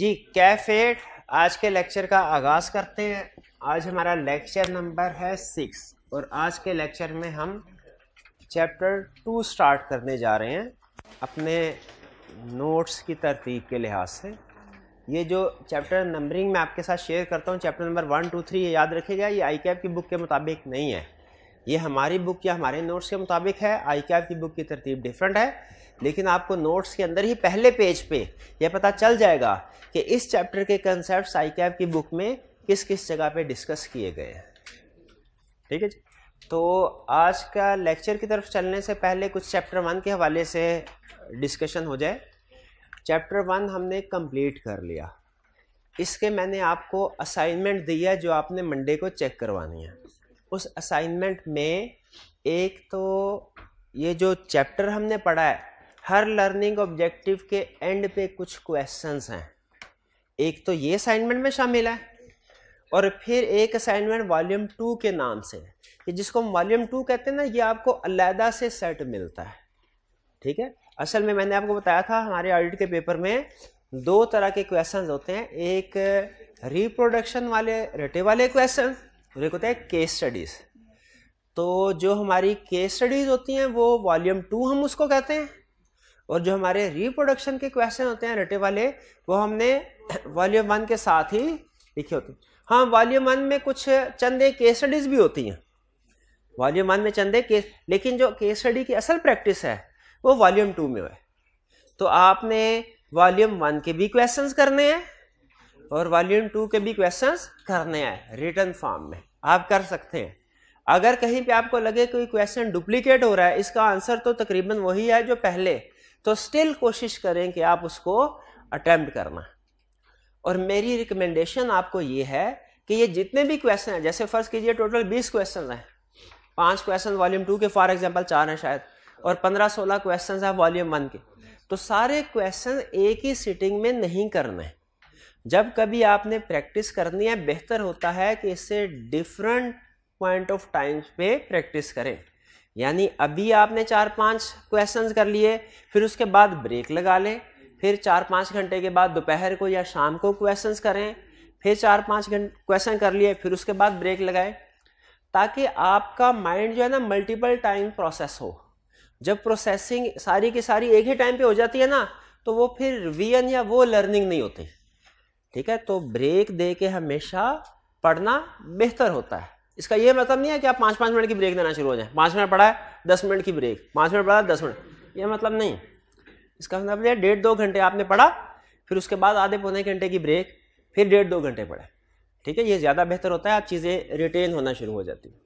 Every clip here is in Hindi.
जी कैफेट आज के लेक्चर का आगाज करते हैं आज हमारा लेक्चर नंबर है सिक्स और आज के लेक्चर में हम चैप्टर टू स्टार्ट करने जा रहे हैं अपने नोट्स की तरतीब के लिहाज से ये जो चैप्टर नंबरिंग मैं आपके साथ शेयर करता हूँ chapter number one two three ये याद रखेगा ये आई कैप की बुक के मुताबिक नहीं है ये हमारी बुक या हमारे नोट्स के मुताबिक है आई कैब की बुक की तरतीब डिफरेंट है लेकिन आपको नोट्स के अंदर ही पहले पेज पे यह पता चल जाएगा कि इस चैप्टर के कंसेप्ट आई कैब की बुक में किस किस जगह पे डिस्कस किए गए हैं ठीक है जी तो आज का लेक्चर की तरफ चलने से पहले कुछ चैप्टर वन के हवाले से डिस्कशन हो जाए चैप्टर वन हमने कंप्लीट कर लिया इसके मैंने आपको असाइनमेंट दिया जो आपने मंडे को चेक करवानी है उस असाइनमेंट में एक तो ये जो चैप्टर हमने पढ़ा है हर लर्निंग ऑब्जेक्टिव के एंड पे कुछ क्वेश्चंस हैं एक तो ये असाइनमेंट में शामिल है और फिर एक असाइनमेंट वॉल्यूम टू के नाम से ये जिसको हम वॉल्यूम टू कहते हैं ना ये आपको अलहदा से सेट मिलता है ठीक है असल में मैंने आपको बताया था हमारे ऑडिट के पेपर में दो तरह के क्वेश्चंस होते हैं एक रिप्रोडक्शन वाले रटे वाले क्वेश्चन उन्हें कहते हैं केस स्टडीज तो जो हमारी केस स्टडीज होती हैं वो वॉल्यूम टू हम उसको कहते हैं और जो हमारे रिप्रोडक्शन के क्वेश्चन होते हैं रटे वाले वो हमने वॉल्यूम वन के साथ ही लिखे होते हैं हाँ वॉल्यूम वन में कुछ चंदे केस स्टडीज भी होती हैं वॉल्यूम वन में चंदे केस लेकिन जो केस स्टडी की असल प्रैक्टिस है वो वॉल्यूम टू में है तो आपने वॉल्यूम वन के भी क्वेश्चंस करने हैं और वॉल्यूम टू के भी क्वेश्चन करने हैं रिटर्न फॉर्म में आप कर सकते हैं अगर कहीं पे आपको लगे कोई क्वेश्चन डुप्लीकेट हो रहा है इसका आंसर तो तकरीबन वही है जो पहले तो स्टिल कोशिश करें कि आप उसको अटैम्प्ट करना और मेरी रिकमेंडेशन आपको ये है कि ये जितने भी क्वेश्चन हैं जैसे फर्स्ट कीजिए टोटल बीस क्वेश्चन हैं पांच क्वेश्चन वॉल्यूम टू के फॉर एग्जाम्पल चार हैं शायद और पंद्रह सोलह क्वेश्चन हैं वॉल्यूम वन के तो सारे क्वेश्चन एक ही सिटिंग में नहीं करना है जब कभी आपने प्रैक्टिस करनी है बेहतर होता है कि इसे डिफरेंट पॉइंट ऑफ टाइम्स पे प्रैक्टिस करें यानी अभी आपने चार पांच क्वेश्चंस कर लिए फिर उसके बाद ब्रेक लगा लें फिर चार पाँच घंटे के बाद दोपहर को या शाम को क्वेश्चंस करें फिर चार पाँच घंटे क्वेश्चन कर लिए फिर उसके बाद ब्रेक लगाएं ताकि आपका माइंड जो है ना मल्टीपल टाइम प्रोसेस हो जब प्रोसेसिंग सारी की सारी एक ही टाइम पे हो जाती है ना तो वो फिर रिवीजन या वो लर्निंग नहीं होती ठीक है तो ब्रेक दे के हमेशा पढ़ना बेहतर होता है इसका ये मतलब नहीं है कि आप पाँच पाँच मिनट की ब्रेक देना शुरू हो जाए पाँच मिनट पढ़ा है दस मिनट की ब्रेक पाँच मिनट पढ़ा दस मिनट यह मतलब नहीं इसका मतलब यह डेढ़ दो घंटे आपने पढ़ा फिर उसके बाद आधे पौने घंटे की ब्रेक फिर डेढ़ दो घंटे पढ़ा ठीक है ये ज़्यादा बेहतर होता है आप चीज़ें रिटेन होना शुरू हो जाती है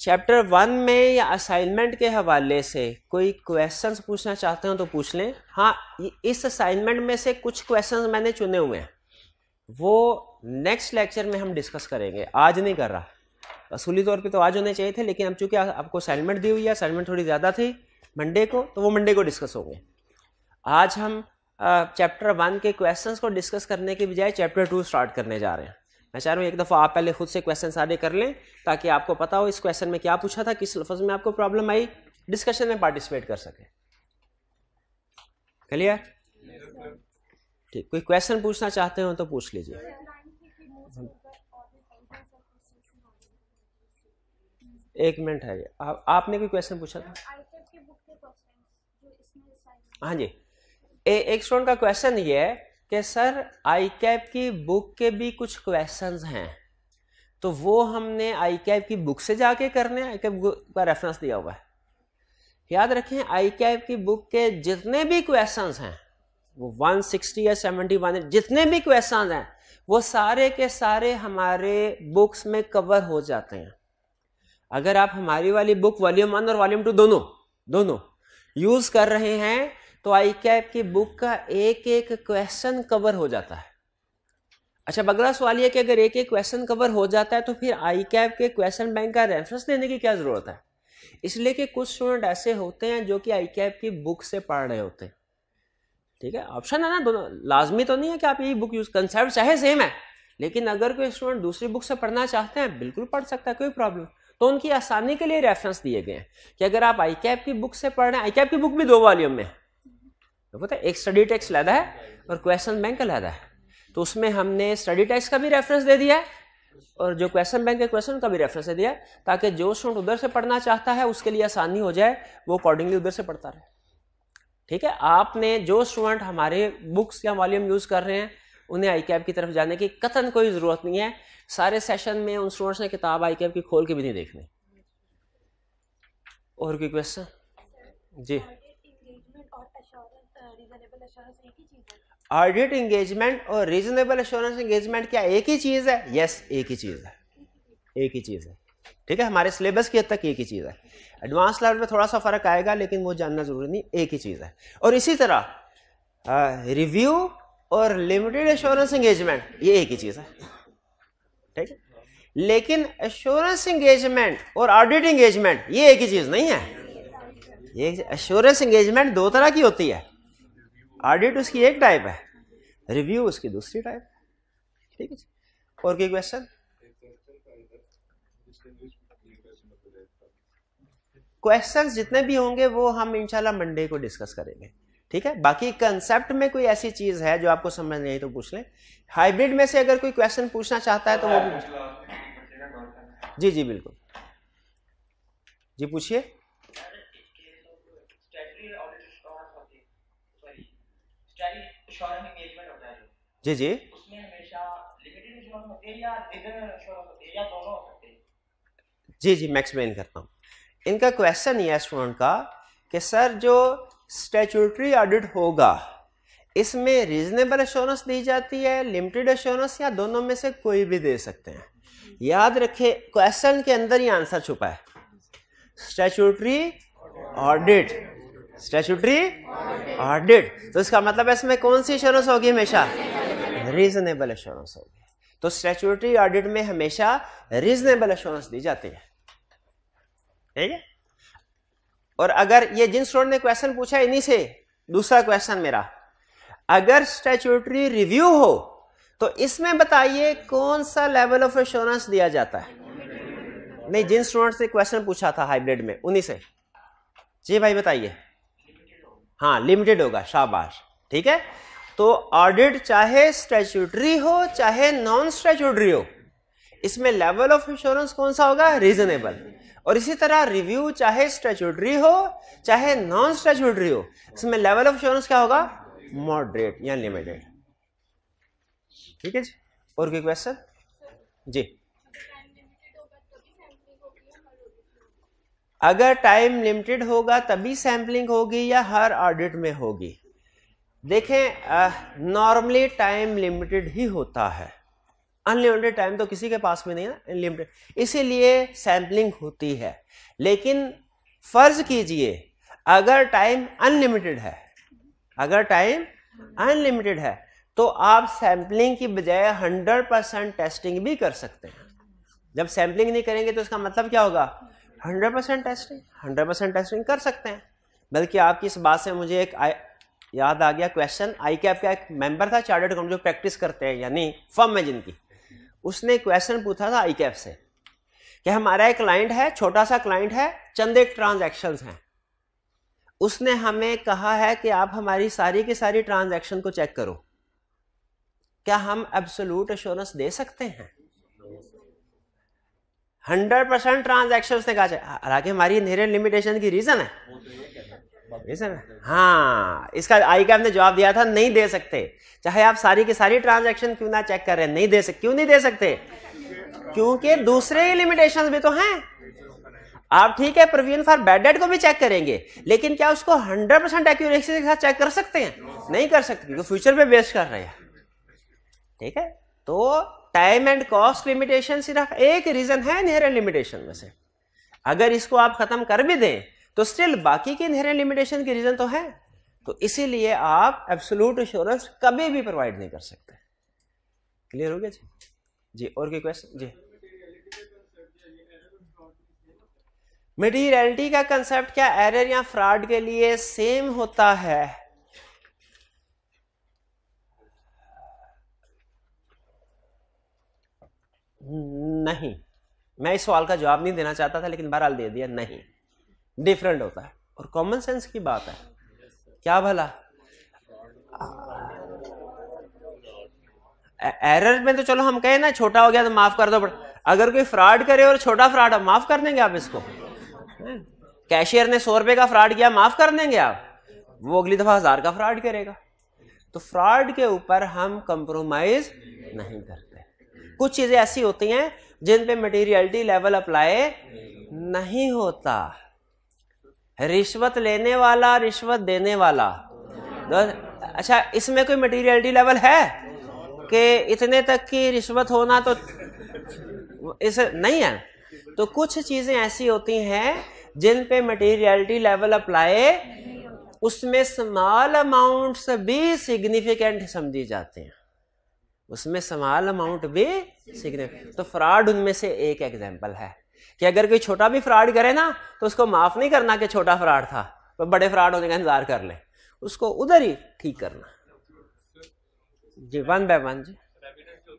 चैप्टर वन में या असाइनमेंट के हवाले से कोई क्वेश्चन पूछना चाहते हो तो पूछ लें हाँ इस असाइनमेंट में से कुछ क्वेश्चन मैंने चुने हुए हैं वो नेक्स्ट लेक्चर में हम डिस्कस करेंगे आज नहीं कर रहा असूली तौर पे तो आज होने चाहिए थे लेकिन अब चूंकि आपको असाइनमेंट दी हुई है असाइनमेंट थोड़ी ज़्यादा थी मंडे को तो वो मंडे को डिस्कस होंगे आज हम चैप्टर वन के क्वेश्चन को डिस्कस करने के बजाय चैप्टर टू स्टार्ट करने जा रहे हैं मैं चाह रहा हूँ एक दफ़ा आप पहले खुद से क्वेश्चन सारे कर लें ताकि आपको पता हो इस क्वेश्चन में क्या पूछा था किस लफ्ज़ में आपको प्रॉब्लम आई डिस्कशन में पार्टिसिपेट कर सकें क्लियर ठीक कोई क्वेश्चन पूछना चाहते हो तो पूछ लीजिए एक मिनट है आ, आपने कोई क्वेश्चन पूछा था हाँ जी ए, एक स्टूडेंट का क्वेश्चन ये है कि सर आई कैप की बुक के भी कुछ क्वेश्चंस हैं तो वो हमने आई कैप की बुक से जाके करने आई कैप का रेफरेंस दिया हुआ है याद रखें आई कैप की बुक के जितने भी क्वेश्चंस हैं वो 160 या 71 जितने भी क्वेश्चंस हैं वो सारे के सारे हमारे बुक्स में कवर हो जाते हैं अगर आप हमारी वाली बुक वॉल्यूम वन और वॉल्यूम टू दोनों दोनों यूज कर रहे हैं तो आई कैप की बुक का एक एक क्वेश्चन कवर हो जाता है अच्छा बगला सवाल यह कि अगर एक एक क्वेश्चन कवर हो जाता है तो फिर आई कैप के क्वेश्चन बैंक का रेफरेंस देने की क्या ज़रूरत है इसलिए कि कुछ स्टूडेंट ऐसे होते हैं जो कि आई कैप की बुक से पढ़ रहे होते हैं ठीक है ऑप्शन है ना दोनों लाजमी तो नहीं है कि आप यही बुक यूज़ कंसेप्ट चाहे सेम है लेकिन अगर कोई स्टूडेंट दूसरी बुक से पढ़ना चाहते हैं बिल्कुल पढ़ सकता है कोई प्रॉब्लम तो उनकी आसानी के लिए रेफरेंस दिए गए हैं कि अगर आप आई कैप की बुक से पढ़ रहे हैं आई कैप की बुक भी दो वॉल्यूम में तो पता है एक स्टडी टेक्स लादा है और क्वेश्चन बैंक लादा है तो उसमें हमने स्टडी टेक्स का भी रेफरेंस दे दिया है और जो क्वेश्चन बैंक के क्वेश्चन का भी रेफरेंस दे दिया ताकि जो स्टूडेंट उधर से पढ़ना चाहता है उसके लिए आसानी हो जाए वो अकॉर्डिंगली उधर से पढ़ता रहे ठीक है आपने जो स्टूडेंट हमारे बुक्स या वॉल्यूम यूज कर रहे हैं उन्हें आई की तरफ जाने की कतन कोई ज़रूरत नहीं है सारे सेशन में उन स्टूडेंट्स ने किताब आई की खोल के भी नहीं देखनी और कोई क्वेश्चन जी ऑडिट एंगेजमेंट और रीजनेबल एश्योरेंस एंगेजमेंट क्या एक ही चीज है यस yes, एक ही चीज है एक ही चीज है ठीक है हमारे सिलेबस की हद तक एक ही चीज है एडवांस लेवल में थोड़ा सा फर्क आएगा लेकिन वो जानना जरूरी नहीं एक ही चीज है और इसी तरह रिव्यू और लिमिटेड एश्योरेंस एंगेजमेंट ये एक ही चीज है ठीक है लेकिन एश्योरेंस एंगेजमेंट और ऑडिट एंगेजमेंट ये एक ही चीज नहीं है ये एश्योरेंस एंगेजमेंट दो तरह की होती है ऑडिट उसकी एक टाइप है रिव्यू उसकी दूसरी टाइप है ठीक है और कोई क्वेश्चन क्वेश्चंस जितने भी होंगे वो हम इंशाल्लाह मंडे को डिस्कस करेंगे ठीक है बाकी कंसेप्ट में कोई ऐसी चीज है जो आपको समझ नहीं तो पूछ लें हाइब्रिड में से अगर कोई क्वेश्चन पूछना चाहता है तो वो भी जी जी बिल्कुल जी पूछिए जी जी जी जी मैं एक्सप्लेन करता हूँ इनका क्वेश्चन ये स्टूडेंट का कि सर जो स्टेचूटरी ऑडिट होगा इसमें रीजनेबल एश्योरेंस दी जाती है लिमिटेड एश्योरेंस या दोनों में से कोई भी दे सकते हैं याद रखे क्वेश्चन के अंदर ही आंसर छुपा है स्टैचूटरी ऑडिट स्टैचूटरी ऑडिट तो इसका मतलब इसमें कौन सी इंश्योरेंस होगी हमेशा रीजनेबल इंश्योरेंस होगी तो स्टैचूटरी ऑडिट में हमेशा रीजनेबल इंश्योरेंस दी जाती है ठीक है और अगर ये जिन स्टूडेंट ने क्वेश्चन पूछा इन्हीं से दूसरा क्वेश्चन मेरा अगर स्टैचूटरी रिव्यू हो तो इसमें बताइए कौन सा लेवल ऑफ इंश्योरेंस दिया जाता है नहीं जिन स्टूडेंट्स ने क्वेश्चन पूछा था हाइब्रिड में उन्हीं से जी भाई बताइए हाँ लिमिटेड होगा शाबाश ठीक है तो ऑडिट चाहे स्टैच्यूटरी हो चाहे नॉन स्टैच्यूटरी हो इसमें लेवल ऑफ इंश्योरेंस कौन सा होगा रीजनेबल और इसी तरह रिव्यू चाहे स्टैच्यूटरी हो चाहे नॉन स्टैच्यूटरी हो इसमें लेवल ऑफ इंश्योरेंस क्या होगा मॉडरेट या लिमिटेड ठीक है जी और कोई क्वेश्चन जी अगर टाइम लिमिटेड होगा तभी सैम्पलिंग होगी या हर ऑडिट में होगी देखें नॉर्मली टाइम लिमिटेड ही होता है अनलिमिटेड टाइम तो किसी के पास में नहीं है अनलिमिटेड इसीलिए सैम्पलिंग होती है लेकिन फर्ज कीजिए अगर टाइम अनलिमिटेड है अगर टाइम अनलिमिटेड है तो आप सैम्पलिंग की बजाय 100 परसेंट टेस्टिंग भी कर सकते हैं जब सैम्पलिंग नहीं करेंगे तो इसका मतलब क्या होगा hundred percent testing hundred percent testing कर सकते हैं बल्कि आपकी इस बात से मुझे एक आ, याद आ गया क्वेश्चन आई कैप का एक मेंबर था चार्टर्ड अकाउंट जो प्रैक्टिस करते हैं यानी फर्म है जिनकी उसने क्वेश्चन पूछा था आई कैप से कि हमारा एक क्लाइंट है छोटा सा क्लाइंट है चंद एक ट्रांजेक्शन है उसने हमें कहा है कि आप हमारी सारी की सारी ट्रांजेक्शन को चेक करो क्या हम एब्सोलूट एश्योरेंस दे सकते हैं हंड्रेड परसेंट ट्रांजेक्शन उसने कहा हालांकि हमारी इनहेरेंट लिमिटेशन की रीजन है रीजन है हाँ इसका आई का ने जवाब दिया था नहीं दे सकते चाहे आप सारी की सारी ट्रांजेक्शन क्यों ना चेक कर रहे हैं नहीं दे सकते क्यों नहीं दे सकते क्योंकि दूसरे ही लिमिटेशन भी तो हैं आप ठीक है प्रोविजन फॉर बैड डेट को भी चेक करेंगे लेकिन क्या उसको हंड्रेड परसेंट एक्यूरेसी के साथ चेक कर सकते हैं नहीं कर सकते क्योंकि फ्यूचर पे बेस्ट कर रहे हैं ठीक है तो टाइम एंड कॉस्ट लिमिटेशन सिर्फ एक रीजन है इनहेरेंट लिमिटेशन में से अगर इसको आप खत्म कर भी दें तो स्टिल बाकी के इनहेरेंट लिमिटेशन के रीजन तो है तो इसीलिए आप एब्सोलूट इंश्योरेंस कभी भी प्रोवाइड नहीं कर सकते क्लियर हो गया जी जी और कोई क्वेश्चन जी मटीरियलिटी का कंसेप्ट क्या एरर या फ्रॉड के लिए सेम होता है नहीं मैं इस सवाल का जवाब नहीं देना चाहता था लेकिन बहरहाल दे दिया नहीं डिफरेंट होता है और कॉमन सेंस की बात है क्या भला एरर में तो चलो हम कहें ना छोटा हो गया तो माफ कर दो बट अगर कोई फ्रॉड करे और छोटा फ्रॉड हो माफ कर देंगे आप इसको कैशियर ने सौ रुपए का फ्रॉड किया माफ कर देंगे आप वो अगली दफा हजार का फ्रॉड करेगा तो फ्रॉड के ऊपर हम कंप्रोमाइज नहीं करते कुछ चीजें ऐसी होती हैं जिन पे मटेरियलिटी लेवल अप्लाई नहीं होता रिश्वत लेने वाला रिश्वत देने वाला तो अच्छा इसमें कोई मटेरियलिटी लेवल है कि इतने तक की रिश्वत होना तो इस नहीं है तो कुछ चीजें ऐसी होती हैं जिन पे मटेरियलिटी लेवल अप्लाई उसमें स्मॉल अमाउंट्स भी सिग्निफिकेंट समझी जाते हैं उसमें समाल अमाउंट भी सीखने तो फ्रॉड उनमें से एक एग्जाम्पल है कि अगर कोई छोटा भी फ्रॉड करे ना तो उसको माफ नहीं करना कि छोटा फ्रॉड था तो बड़े फ्रॉड होने का इंतजार कर ले उसको उधर ही ठीक करना जी वन बाय वन जी तो तो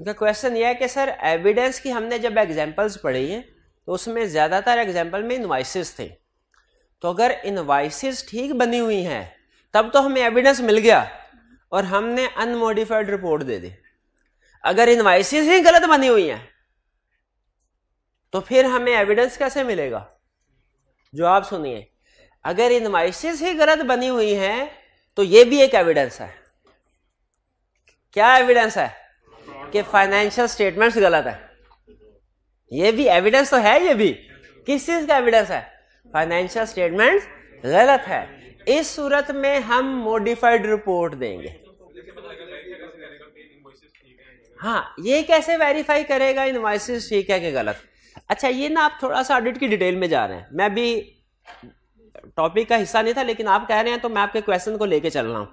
उनका क्वेश्चन यह है कि सर एविडेंस की हमने जब एग्जाम्पल्स पढ़ी हैं तो उसमें ज़्यादातर एग्जाम्पल में इन्वाइसिस थे तो अगर इनवाइसिस ठीक बनी हुई हैं तब तो हमें एविडेंस मिल गया और हमने अनमोडिफाइड रिपोर्ट दे दी अगर इनवाइसिस ही गलत बनी हुई हैं तो फिर हमें एविडेंस कैसे मिलेगा जो आप सुनिए अगर इनवाइसिस ही गलत बनी हुई हैं तो ये भी एक एविडेंस है क्या एविडेंस है कि फाइनेंशियल स्टेटमेंट्स गलत है ये भी एविडेंस तो है ये भी किस चीज का एविडेंस है फाइनेंशियल स्टेटमेंट गलत है इस सूरत में हम मॉडिफाइड रिपोर्ट देंगे हाँ ये कैसे वेरीफाई करेगा इन्वाइसिस ठीक है कि गलत अच्छा ये ना आप थोड़ा सा ऑडिट की डिटेल में जा रहे हैं मैं भी टॉपिक का हिस्सा नहीं था लेकिन आप कह रहे हैं तो मैं आपके क्वेश्चन को लेके चल रहा हूँ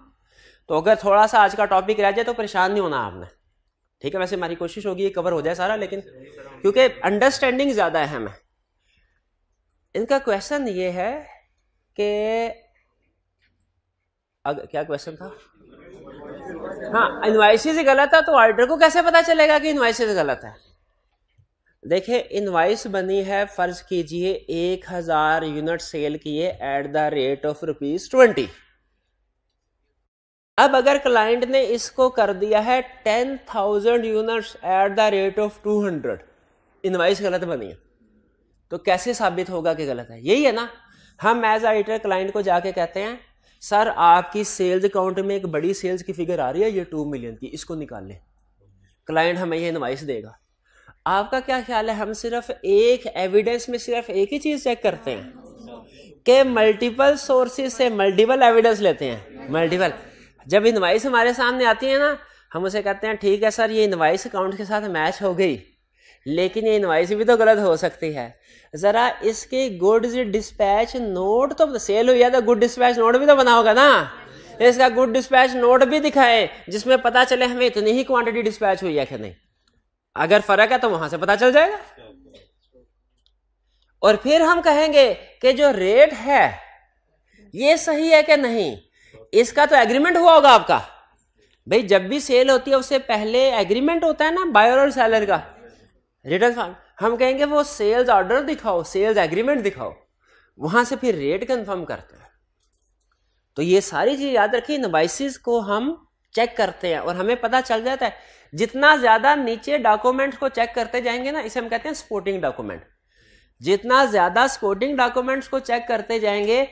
तो अगर थोड़ा सा आज का टॉपिक रह जाए तो परेशान नहीं होना आपने ठीक है वैसे हमारी कोशिश होगी ये कवर हो जाए सारा लेकिन क्योंकि अंडरस्टैंडिंग ज़्यादा है हमें इनका क्वेश्चन ये है कि क्या क्वेश्चन था हाँ इन्वाइसिस गलत है तो ऑर्डर को कैसे पता चलेगा कि इन्वाइसिस गलत है देखिए इन्वाइस बनी है फर्ज कीजिए एक हजार यूनिट सेल किए at the rate of rupees twenty अब अगर क्लाइंट ने इसको कर दिया है ten thousand units at the rate of two hundred invoice गलत बनी है तो कैसे साबित होगा कि गलत है यही है ना हम एज आइटर क्लाइंट को जाके कहते हैं सर आपकी सेल्स अकाउंट में एक बड़ी सेल्स की फिगर आ रही है ये टू मिलियन की इसको निकाल लें क्लाइंट हमें ये इन्वाइस देगा आपका क्या ख्याल है हम सिर्फ एक एविडेंस में सिर्फ एक ही चीज चेक करते हैं कि मल्टीपल सोर्सेज से मल्टीपल एविडेंस लेते हैं मल्टीपल जब इन्वाइस हमारे सामने आती है ना हम उसे कहते हैं ठीक है सर ये इन्वाइस अकाउंट के साथ मैच हो गई लेकिन ये इन्वाइस भी तो गलत हो सकती है ज़रा इसके गुड्स डिस्पैच नोट तो सेल हुई है तो गुड डिस्पैच नोट भी तो बना होगा ना इसका गुड डिस्पैच नोट भी दिखाए जिसमें पता चले हमें इतनी ही क्वांटिटी डिस्पैच हुई है कि नहीं अगर फर्क है तो वहां से पता चल जाएगा और फिर हम कहेंगे कि जो रेट है ये सही है कि नहीं इसका तो एग्रीमेंट हुआ होगा आपका भाई जब भी सेल होती है उससे पहले एग्रीमेंट होता है ना बायर और सेलर का रिटर्न फॉर्म हम कहेंगे वो सेल्स ऑर्डर दिखाओ सेल्स एग्रीमेंट दिखाओ वहां से फिर रेट कंफर्म करते हैं तो ये सारी चीज याद रखिए इनवाइसिस को हम चेक करते हैं और हमें पता चल जाता है जितना ज्यादा नीचे डॉक्यूमेंट को चेक करते जाएंगे ना इसे हम कहते हैं स्पोर्टिंग डॉक्यूमेंट जितना ज्यादा स्पोर्टिंग डॉक्यूमेंट्स को चेक करते जाएंगे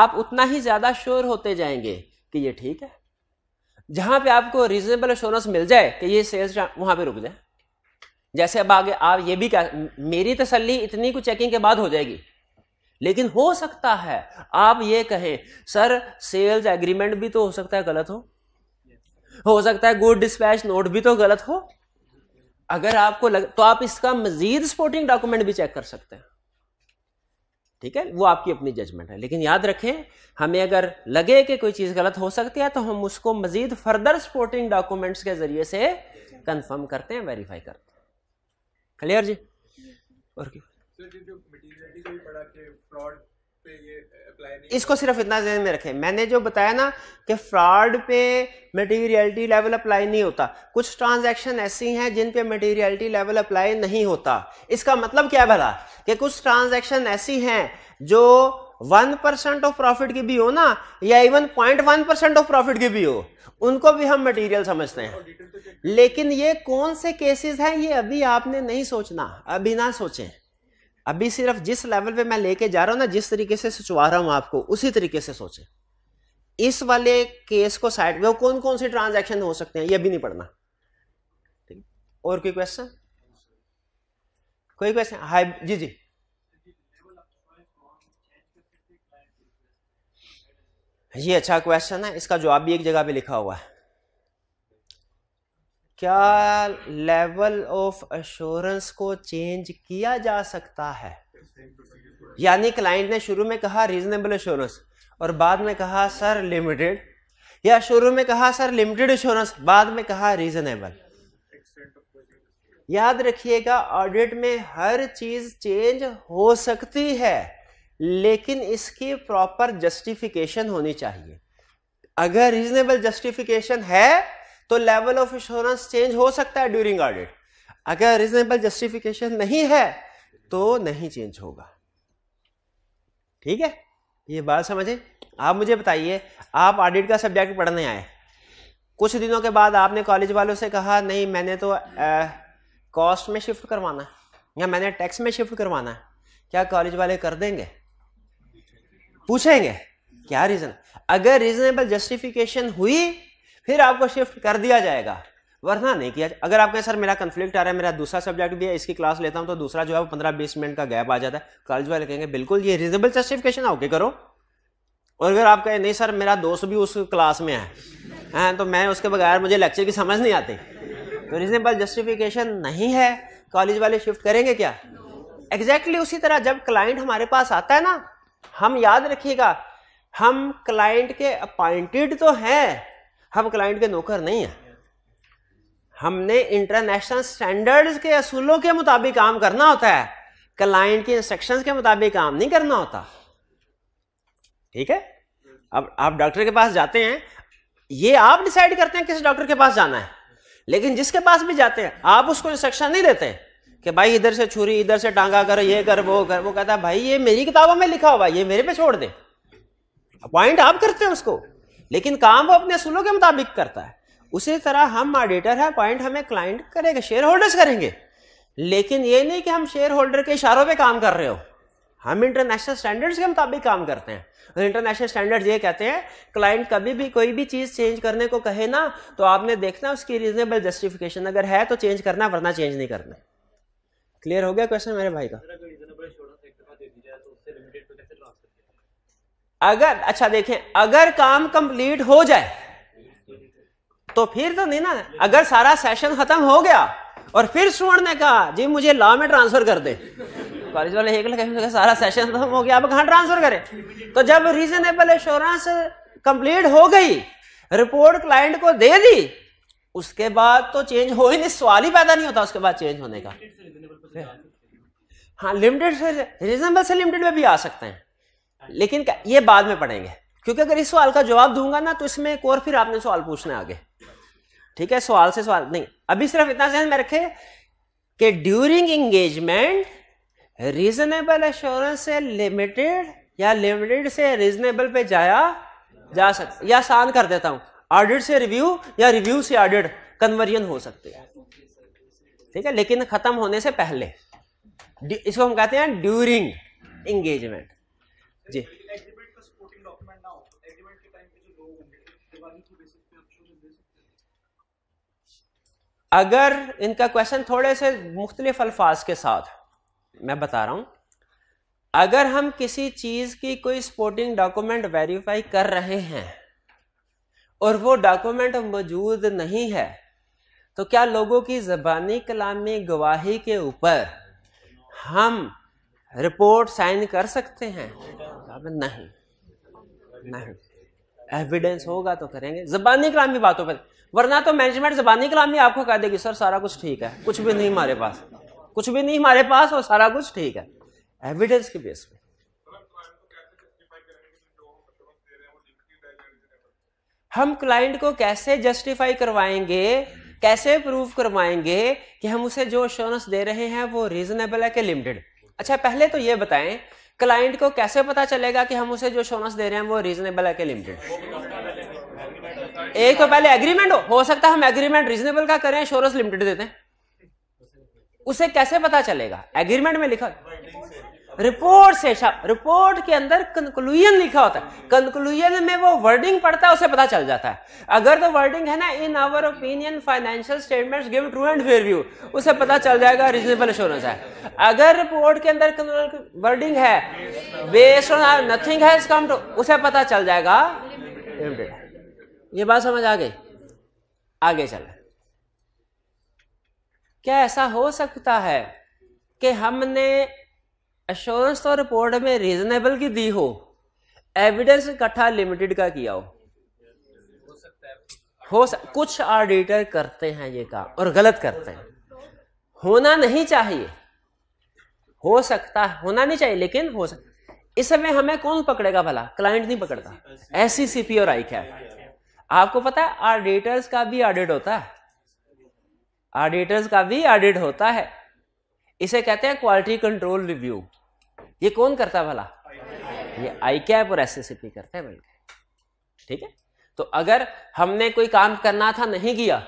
आप उतना ही ज्यादा श्योर होते जाएंगे कि ये ठीक है जहां पे आपको रीजनेबल एश्योरेंस मिल जाए कि ये सेल्स वहां पे रुक जाए जैसे अब आगे आप ये भी कह मेरी तसल्ली इतनी कुछ चेकिंग के बाद हो जाएगी लेकिन हो सकता है आप ये कहें सर सेल्स एग्रीमेंट भी तो हो सकता है गलत हो हो सकता है गुड डिस्पैच नोट भी तो गलत हो अगर आपको लग तो आप इसका मजीद सपोर्टिंग डॉक्यूमेंट भी चेक कर सकते हैं ठीक है वो आपकी अपनी जजमेंट है लेकिन याद रखें हमें अगर लगे कि कोई चीज़ गलत हो सकती है तो हम उसको मजीद फर्दर सपोर्टिंग डॉक्यूमेंट्स के जरिए से कंफर्म करते हैं वेरीफाई करते हैं क्लियर जी और इसको सिर्फ इतना ध्यान में रखें मैंने जो बताया ना कि फ्रॉड पे मटेरियलिटी लेवल अप्लाई नहीं होता कुछ ट्रांजैक्शन ऐसी हैं जिन पे मटेरियलिटी लेवल अप्लाई नहीं होता इसका मतलब क्या है भला कि कुछ ट्रांजैक्शन ऐसी हैं जो वन परसेंट ऑफ प्रॉफिट की भी हो ना या even point one percent of profit की भी हो उनको भी हम मटेरियल समझते हैं लेकिन ये कौन से केसेस हैं ये अभी आपने नहीं सोचना अभी ना सोचें अभी सिर्फ जिस लेवल पे मैं लेके जा रहा हूं ना जिस तरीके से सोचवा रहा हूं आपको उसी तरीके से सोचें इस वाले केस को साइड में कौन कौन से ट्रांजेक्शन हो सकते हैं ये भी नहीं पढ़ना ठीक और कोई क्वेश्चन कोई क्वेश्चन हाई जी जी ये अच्छा क्वेश्चन है इसका जवाब भी एक जगह पे लिखा हुआ है क्या लेवल ऑफ अश्योरेंस को चेंज किया जा सकता है यानी क्लाइंट ने शुरू में कहा रीजनेबल अश्योरेंस और बाद में कहा सर लिमिटेड या शुरू में कहा सर लिमिटेड अश्योरेंस बाद में कहा रीजनेबल याद रखिएगा ऑडिट में हर चीज चेंज हो सकती है लेकिन इसकी प्रॉपर जस्टिफिकेशन होनी चाहिए अगर रीजनेबल जस्टिफिकेशन है तो लेवल ऑफ इंश्योरेंस चेंज हो सकता है ड्यूरिंग ऑडिट अगर रीजनेबल जस्टिफिकेशन नहीं है तो नहीं चेंज होगा ठीक है ये बात समझे आप मुझे बताइए आप ऑडिट का सब्जेक्ट पढ़ने आए कुछ दिनों के बाद आपने कॉलेज वालों से कहा नहीं मैंने तो कॉस्ट में शिफ्ट करवाना है या मैंने टैक्स में शिफ्ट करवाना है क्या कॉलेज वाले कर देंगे पूछेंगे क्या रीजन अगर रीजनेबल जस्टिफिकेशन हुई फिर आपको शिफ्ट कर दिया जाएगा वरना नहीं किया अगर आप कहें सर मेरा कन्फ्लिक्ट आ रहा है मेरा दूसरा सब्जेक्ट भी है इसकी क्लास लेता हूं तो दूसरा जो है वो पंद्रह बीस मिनट का गैप आ जाता है कॉलेज वाले कहेंगे बिल्कुल ये रीजनेबल जस्टिफिकेशन ओके करो और अगर आप कहें नहीं सर मेरा दोस्त भी उस क्लास में है हैं हाँ, तो मैं उसके बगैर मुझे लेक्चर की समझ नहीं आती तो रीजनेबल जस्टिफिकेशन नहीं है कॉलेज वाले शिफ्ट करेंगे क्या एग्जैक्टली exactly उसी तरह जब क्लाइंट हमारे पास आता है ना हम याद रखिएगा हम क्लाइंट के अपॉइंटेड तो हैं हम क्लाइंट के नौकर नहीं हैं हमने इंटरनेशनल स्टैंडर्ड्स के असूलों के मुताबिक काम करना होता है क्लाइंट की इंस्ट्रक्शंस के मुताबिक काम नहीं करना होता ठीक है अब आप डॉक्टर के पास जाते हैं ये आप डिसाइड करते हैं किस डॉक्टर के पास जाना है लेकिन जिसके पास भी जाते हैं आप उसको इंस्ट्रक्शन नहीं देते कि भाई इधर से छुरी इधर से टांगा कर ये कर वो कर वो कहता है भाई ये मेरी किताबों में लिखा हुआ ये मेरे पे छोड़ दे अपॉइंट आप करते हैं उसको लेकिन काम वो अपने असूलों के मुताबिक करता है उसी तरह हम ऑडिटर है अपॉइंट हमें क्लाइंट करेगा शेयर होल्डर्स करेंगे लेकिन ये नहीं कि हम शेयर होल्डर के इशारों पर काम कर रहे हो हम इंटरनेशनल स्टैंडर्ड्स के मुताबिक काम करते हैं और इंटरनेशनल स्टैंडर्ड्स ये कहते हैं क्लाइंट कभी भी कोई भी चीज़ चेंज करने को कहे ना तो आपने देखना उसकी रीजनेबल जस्टिफिकेशन अगर है तो चेंज करना वरना चेंज नहीं करना क्लियर हो गया क्वेश्चन मेरे भाई का तो अगर अच्छा देखें अगर काम कंप्लीट हो जाए तो फिर तो नहीं ना अगर सारा सेशन खत्म हो गया और फिर स्टूडेंट ने कहा जी मुझे लॉ में ट्रांसफर कर दे कॉलेज वाले एक लगे सारा सेशन खत्म हो गया अब कहाँ ट्रांसफर करें तो जब रीजनेबल एश्योरेंस कंप्लीट हो गई रिपोर्ट क्लाइंट को दे दी उसके बाद तो चेंज हो ही नहीं सवाल ही पैदा नहीं होता उसके बाद चेंज होने का हाँ लिमिटेड से रीजनेबल से लिमिटेड में भी आ सकते हैं अच्छा। लेकिन ये बाद में पढ़ेंगे क्योंकि अगर इस सवाल का जवाब दूंगा ना तो इसमें एक और फिर आपने सवाल पूछना आगे ठीक है सवाल से सवाल नहीं अभी सिर्फ इतना ध्यान में रखे कि ड्यूरिंग इंगेजमेंट रीजनेबल एश्योरेंस से लिमिटेड या लिमिटेड से रीजनेबल पे जाया जा सकता या आसान कर देता हूं ऑडिट से रिव्यू या रिव्यू से ऑडिट कन्वर्जन हो सकते हैं ठीक है लेकिन खत्म होने से पहले इसको हम कहते हैं ड्यूरिंग इंगेजमेंट जी अगर इनका क्वेश्चन थोड़े से मुख्तलिफ अल्फाज के साथ मैं बता रहा हूं अगर हम किसी चीज की कोई स्पोर्टिंग डॉक्यूमेंट वेरीफाई कर रहे हैं और वो डॉक्यूमेंट मौजूद नहीं है तो क्या लोगों की ज़बानी कलाम में गवाही के ऊपर हम रिपोर्ट साइन कर सकते हैं नहीं नहीं एविडेंस होगा तो करेंगे जबानी कलामी बातों पर वरना तो मैनेजमेंट जबानी कलामी आपको कह देगी सर सारा कुछ ठीक है कुछ भी नहीं हमारे पास कुछ भी नहीं हमारे पास और सारा कुछ ठीक है एविडेंस के बेस पे हम क्लाइंट को कैसे जस्टिफाई करवाएंगे कैसे प्रूव करवाएंगे कि हम उसे जो एश्योरेंस दे रहे हैं वो रीजनेबल है कि लिमिटेड अच्छा पहले तो ये बताएं क्लाइंट को कैसे पता चलेगा कि हम उसे जो एश्योरेंस दे रहे हैं वो रीजनेबल है कि लिमिटेड एक तो पहले एग्रीमेंट हो हो सकता है हम एग्रीमेंट रीजनेबल का करें एश्योरेंस लिमिटेड देते हैं उसे कैसे पता चलेगा एग्रीमेंट में लिखा रिपोर्ट शब्द रिपोर्ट के अंदर कंक्लूजन लिखा होता है कंक्लूजन में वो वर्डिंग पड़ता है उसे पता चल जाता है अगर तो वर्डिंग है ना in our opinion financial statements give true and fair view उसे पता चल जाएगा रीजनेबल एश्योरेंस है अगर रिपोर्ट के अंदर वर्डिंग है based on nothing has come to उसे पता चल जाएगा ये बात समझ आ गई आगे चल क्या ऐसा हो सकता है कि हमने अश्योरेंस तो रिपोर्ट में रीजनेबल की दी हो एविडेंस इकट्ठा लिमिटेड का किया हो हो सकता कुछ ऑडिटर करते हैं ये काम और गलत करते हैं होना नहीं चाहिए हो सकता है होना नहीं चाहिए लेकिन हो सकता इस समय हमें कौन पकड़ेगा भला क्लाइंट नहीं पकड़ता एस सी पी और आई कैप आपको पता है ऑडिटर्स का भी ऑडिट होता है ऑडिटर्स का भी ऑडिट होता है इसे कहते हैं क्वालिटी कंट्रोल रिव्यू ये कौन करता है भला ये आई कैप और एस करते हैं बल्कि ठीक है तो अगर हमने कोई काम करना था नहीं किया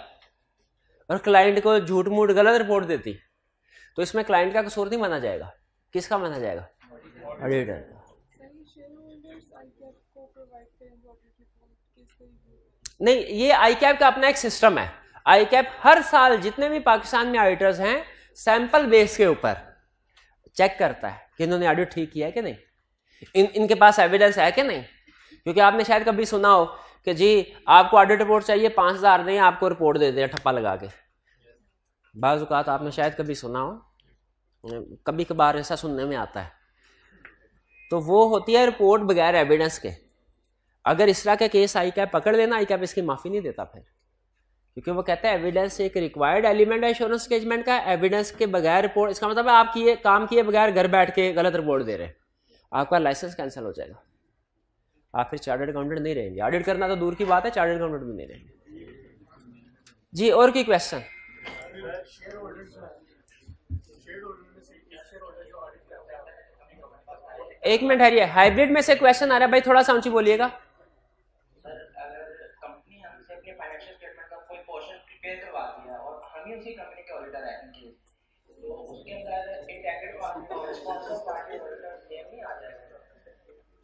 और क्लाइंट को झूठ मूठ गलत रिपोर्ट देती तो इसमें क्लाइंट का कसूर नहीं माना जाएगा किसका माना जाएगा ऑडिटर का नहीं ये आई कैप का अपना एक सिस्टम है आई कैप हर साल जितने भी पाकिस्तान में ऑडिटर्स हैं सैंपल बेस के ऊपर चेक करता है कि इन्होंने ऑडिट ठीक किया है कि नहीं इन इनके पास एविडेंस है कि नहीं क्योंकि आपने शायद कभी सुना हो कि जी आपको ऑडिट रिपोर्ट चाहिए पाँच हज़ार नहीं आपको रिपोर्ट दे दें ठप्पा लगा के बाज़ात आपने शायद कभी सुना हो कभी कभार ऐसा सुनने में आता है तो वो होती है रिपोर्ट बगैर एविडेंस के अगर इस तरह का केस आई कैप पकड़ लेना आई कैप इसकी माफ़ी नहीं देता फिर क्योंकि वो कहते हैं एविडेंस एक रिक्वायर्ड एलिमेंट है इंश्योरेंस एजमेंट का एविडेंस के बगैर रिपोर्ट इसका मतलब आप किए काम किए बगैर घर बैठ के गलत रिपोर्ट दे रहे हैं आपका लाइसेंस कैंसिल हो जाएगा आप फिर चार्टर्ड अकाउंटेंट नहीं रहेंगे ऑडिट करना तो दूर की बात है चार्टर्ड अकाउंटेंट भी नहीं रहेंगे जी और की क्वेश्चन एक मिनट हरिए हाइब्रिड में से क्वेश्चन आ रहा है भाई थोड़ा सा ऊंची बोलिएगा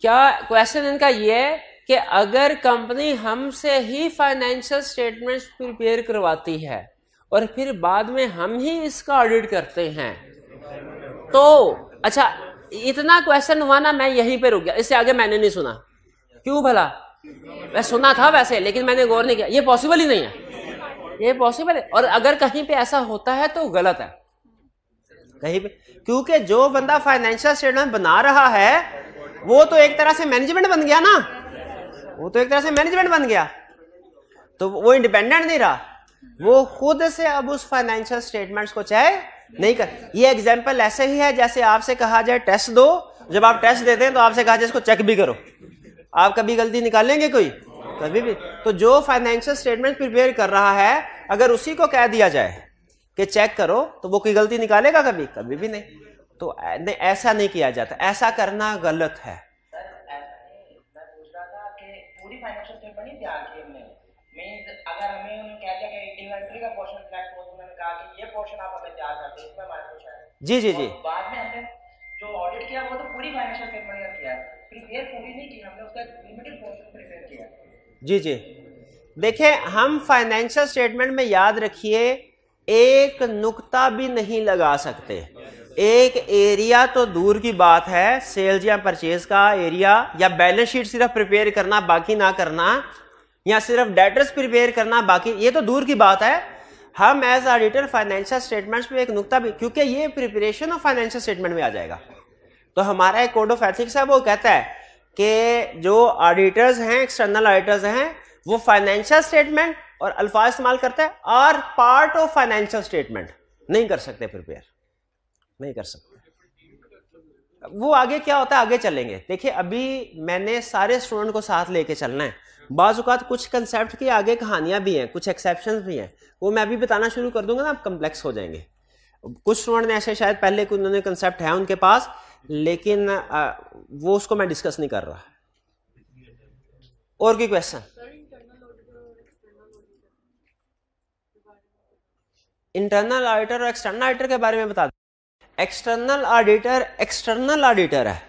क्या क्वेश्चन इनका ये है कि अगर कंपनी हमसे ही फाइनेंशियल स्टेटमेंट्स प्रिपेयर करवाती है और फिर बाद में हम ही इसका ऑडिट करते हैं तो अच्छा इतना क्वेश्चन हुआ ना मैं यहीं पे रुक गया इससे आगे मैंने नहीं सुना क्यों भला मैं सुना था वैसे लेकिन मैंने गौर नहीं किया ये पॉसिबल ही नहीं है ये पॉसिबल है और अगर कहीं पे ऐसा होता है तो गलत है कहीं क्योंकि जो बंदा फाइनेंशियल स्टेटमेंट बना रहा है वो तो एक तरह से मैनेजमेंट बन गया ना वो तो एक तरह से मैनेजमेंट बन गया तो वो इंडिपेंडेंट नहीं रहा वो खुद से अब उस फाइनेंशियल स्टेटमेंट्स को चाहे नहीं कर ये एग्जाम्पल ऐसे ही है जैसे आपसे कहा जाए टेस्ट दो जब आप टेस्ट देते हैं तो आपसे कहा जाए इसको चेक भी करो आप कभी गलती निकालेंगे कोई कभी भी तो जो फाइनेंशियल स्टेटमेंट प्रिपेयर कर रहा है अगर उसी को कह दिया जाए के चेक करो तो वो कोई गलती निकालेगा कभी कभी भी नहीं तो नहीं ऐसा नहीं किया जाता ऐसा करना गलत है तो जी जी जी बाद में हमने जो ऑडिट किया वो तो पूरी फाइनेंशियल स्टेटमेंट का किया फिर पूरी नहीं की हमने उसका लिमिटेड पोर्शन प्रेजेंट किया जी जी देखिए हम फाइनेंशियल स्टेटमेंट में याद रखिए एक नुकता भी नहीं लगा सकते एक एरिया तो दूर की बात है सेल्स या परचेज का एरिया या बैलेंस शीट सिर्फ प्रिपेयर करना बाकी ना करना या सिर्फ डेटर्स प्रिपेयर करना बाकी ये तो दूर की बात है हम एज ऑडिटर फाइनेंशियल स्टेटमेंट्स में एक नुकता भी क्योंकि ये प्रिपरेशन ऑफ फाइनेंशियल स्टेटमेंट में आ जाएगा तो हमारा एक कोड ऑफ एथिक्स है वो कहता है कि जो ऑडिटर्स हैं एक्सटर्नल ऑडिटर्स हैं वो फाइनेंशियल स्टेटमेंट और अल्फाज इस्तेमाल करता है are part of financial statement नहीं कर सकते प्रिपेयर नहीं कर सकते वो आगे क्या होता है आगे चलेंगे देखिए अभी मैंने सारे स्टूडेंट को साथ लेके चलना है बाजुकात कुछ कंसेप्ट की आगे कहानियां भी हैं कुछ एक्सेप्शन भी हैं वो मैं अभी बताना शुरू कर दूंगा ना आप कम्प्लेक्स हो जाएंगे कुछ स्टूडेंट ने ऐसे शायद पहले कुछ उन्होंने कंसेप्ट है उनके पास लेकिन आ, वो उसको मैं डिस्कस नहीं कर रहा और की क्वेश्चन इंटरनल ऑडिटर और एक्सटर्नल ऑडिटर के बारे में बता दो एक्सटर्नल ऑडिटर एक्सटर्नल ऑडिटर है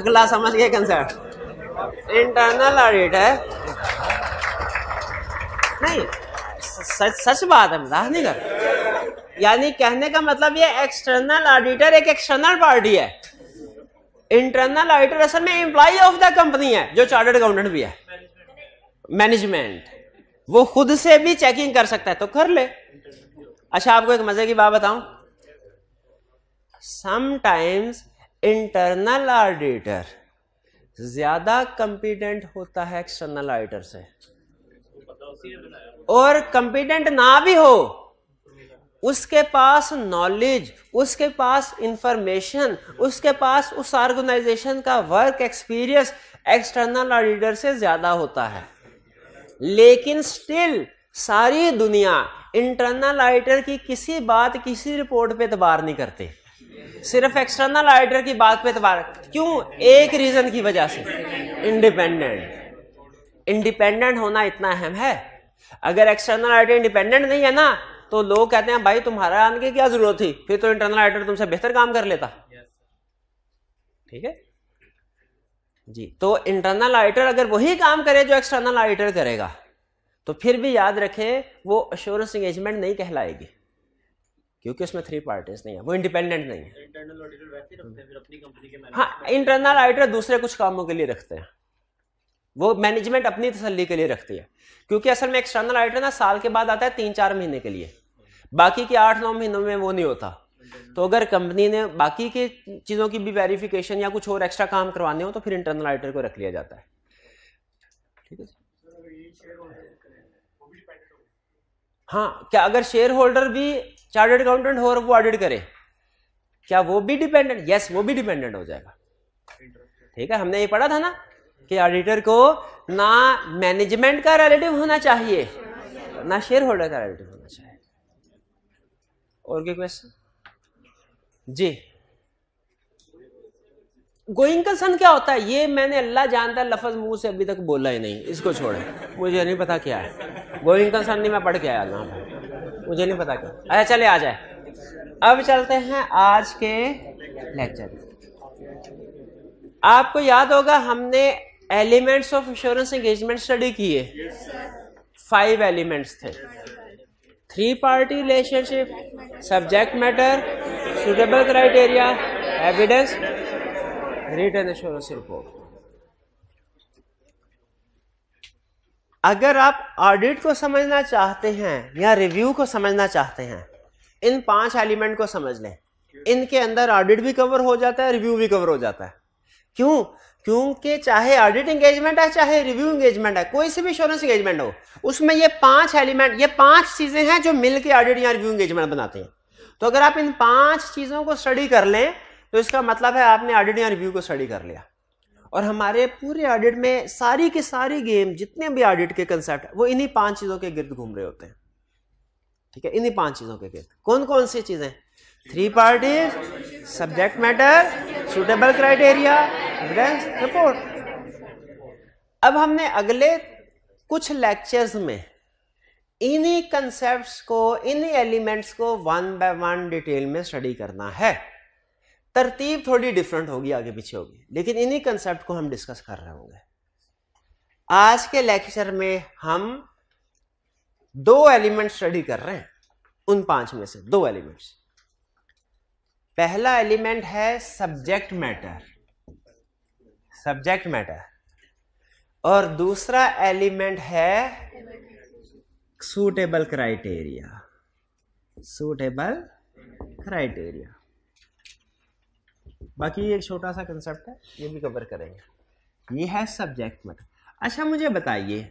अगला समझ गए कंसर्ट इंटरनल ऑडिटर नहीं सच सच बात है मजाक नहीं कर यानी कहने का मतलब ये एक्सटर्नल ऑडिटर एक एक्सटर्नल पार्टी है इंटरनल ऑडिटर असल में एम्प्लॉय ऑफ द कंपनी है जो चार्टर्ड अकाउंटेंट भी है मैनेजमेंट वो खुद से भी चेकिंग कर सकता है तो कर ले अच्छा आपको एक मजे की बात बताऊं समटाइम्स इंटरनल ऑडिटर ज्यादा कंपिटेंट होता है एक्सटर्नल ऑडिटर से और कंपिटेंट ना भी हो उसके पास नॉलेज उसके पास इंफॉर्मेशन उसके पास उस ऑर्गेनाइजेशन का वर्क एक्सपीरियंस एक्सटर्नल ऑडिटर से ज्यादा होता है लेकिन स्टिल सारी दुनिया इंटरनल ऑडिटर की किसी बात किसी रिपोर्ट पे एतबार नहीं करते सिर्फ एक्सटर्नल ऑडिटर की बात पे एतबार क्यों एक रीजन की वजह से इंडिपेंडेंट इंडिपेंडेंट होना इतना अहम है अगर एक्सटर्नल ऑडिटर इंडिपेंडेंट नहीं है ना तो लोग कहते हैं भाई तुम्हारा आने की क्या जरूरत थी फिर तो इंटरनल ऑडिटर तुमसे बेहतर काम कर लेता ठीक है जी तो इंटरनल ऑडिटर अगर वही काम करे जो एक्सटर्नल ऑडिटर करेगा तो फिर भी याद रखें वो अश्योरेंस एंगेजमेंट नहीं कहलाएगी क्योंकि उसमें थ्री पार्टीज नहीं है वो इंडिपेंडेंट नहीं है इंटरनल ऑडिटर हाँ इंटरनल ऑडिटर दूसरे कुछ कामों के लिए रखते हैं वो मैनेजमेंट अपनी तसल्ली के लिए रखती है क्योंकि असल में एक्सटर्नल ऑडिटर ना साल के बाद आता है तीन चार महीने के लिए बाकी के आठ नौ महीनों में वो नहीं होता तो अगर कंपनी ने बाकी के चीज़ों की भी वेरिफिकेशन या कुछ और एक्स्ट्रा काम करवाने हो तो फिर इंटरनल ऑडिटर को रख लिया जाता है ठीक है हाँ क्या अगर शेयर होल्डर भी चार्टर्ड अकाउंटेंट हो और वो ऑडिट करे क्या वो भी डिपेंडेंट यस वो भी डिपेंडेंट हो जाएगा ठीक है हमने ये पढ़ा था ना कि ऑडिटर को ना मैनेजमेंट का रिलेटिव होना चाहिए ना शेयर होल्डर का रिलेटिव होना चाहिए और क्या क्वेश्चन जी गोइंग का सन क्या होता है ये मैंने अल्लाह जानता है लफज मुंह से अभी तक बोला ही नहीं इसको छोड़े मुझे नहीं पता क्या है गोइंग का सन नहीं मैं पढ़ के आया ना मुझे नहीं पता क्या अच्छा चले आ जाए अब चलते हैं आज के लेक्चर आपको याद होगा हमने elements of assurance engagement study किए फाइव एलिमेंट्स थे three party relationship subject matter suitable criteria evidence written assurance report अगर आप ऑडिट को समझना चाहते हैं या रिव्यू को समझना चाहते हैं इन पांच एलिमेंट को समझ लें इनके अंदर ऑडिट भी कवर हो जाता है रिव्यू भी कवर हो जाता है क्यों क्योंकि चाहे ऑडिट एंगेजमेंट है चाहे रिव्यू एंगेजमेंट है कोई से भी इंश्योरेंस एंगेजमेंट हो उसमें ये पांच एलिमेंट ये पांच चीजें हैं जो मिलकर ऑडिट या रिव्यू एंगेजमेंट बनाते हैं तो अगर आप इन पांच चीजों को स्टडी कर लें तो इसका मतलब है आपने ऑडिट या रिव्यू को स्टडी कर लिया और हमारे पूरे ऑडिट में सारी की सारी गेम जितने भी ऑडिट के कंसेप्ट वो इन्हीं पांच चीजों के गिर्द घूम रहे होते हैं ठीक है इन्हीं पांच चीजों के गिर्द कौन कौन सी चीजें three parties subject matter suitable criteria evidence report अब हमने अगले कुछ लेक्चर्स में इन्हीं कंसेप्ट को इन्हीं एलिमेंट्स को वन बाय वन डिटेल में स्टडी करना है तरतीब थोड़ी डिफरेंट होगी आगे पीछे होगी लेकिन इन्हीं कंसेप्ट को हम डिस्कस कर रहे होंगे आज के लेक्चर में हम दो एलिमेंट स्टडी कर रहे हैं उन पांच में से दो एलिमेंट्स पहला एलिमेंट है सब्जेक्ट मैटर सब्जेक्ट मैटर और दूसरा एलिमेंट है सूटेबल क्राइटेरिया सूटेबल क्राइटेरिया बाकी एक छोटा सा कंसेप्ट है ये भी कवर करेंगे ये है सब्जेक्ट मैटर अच्छा मुझे बताइए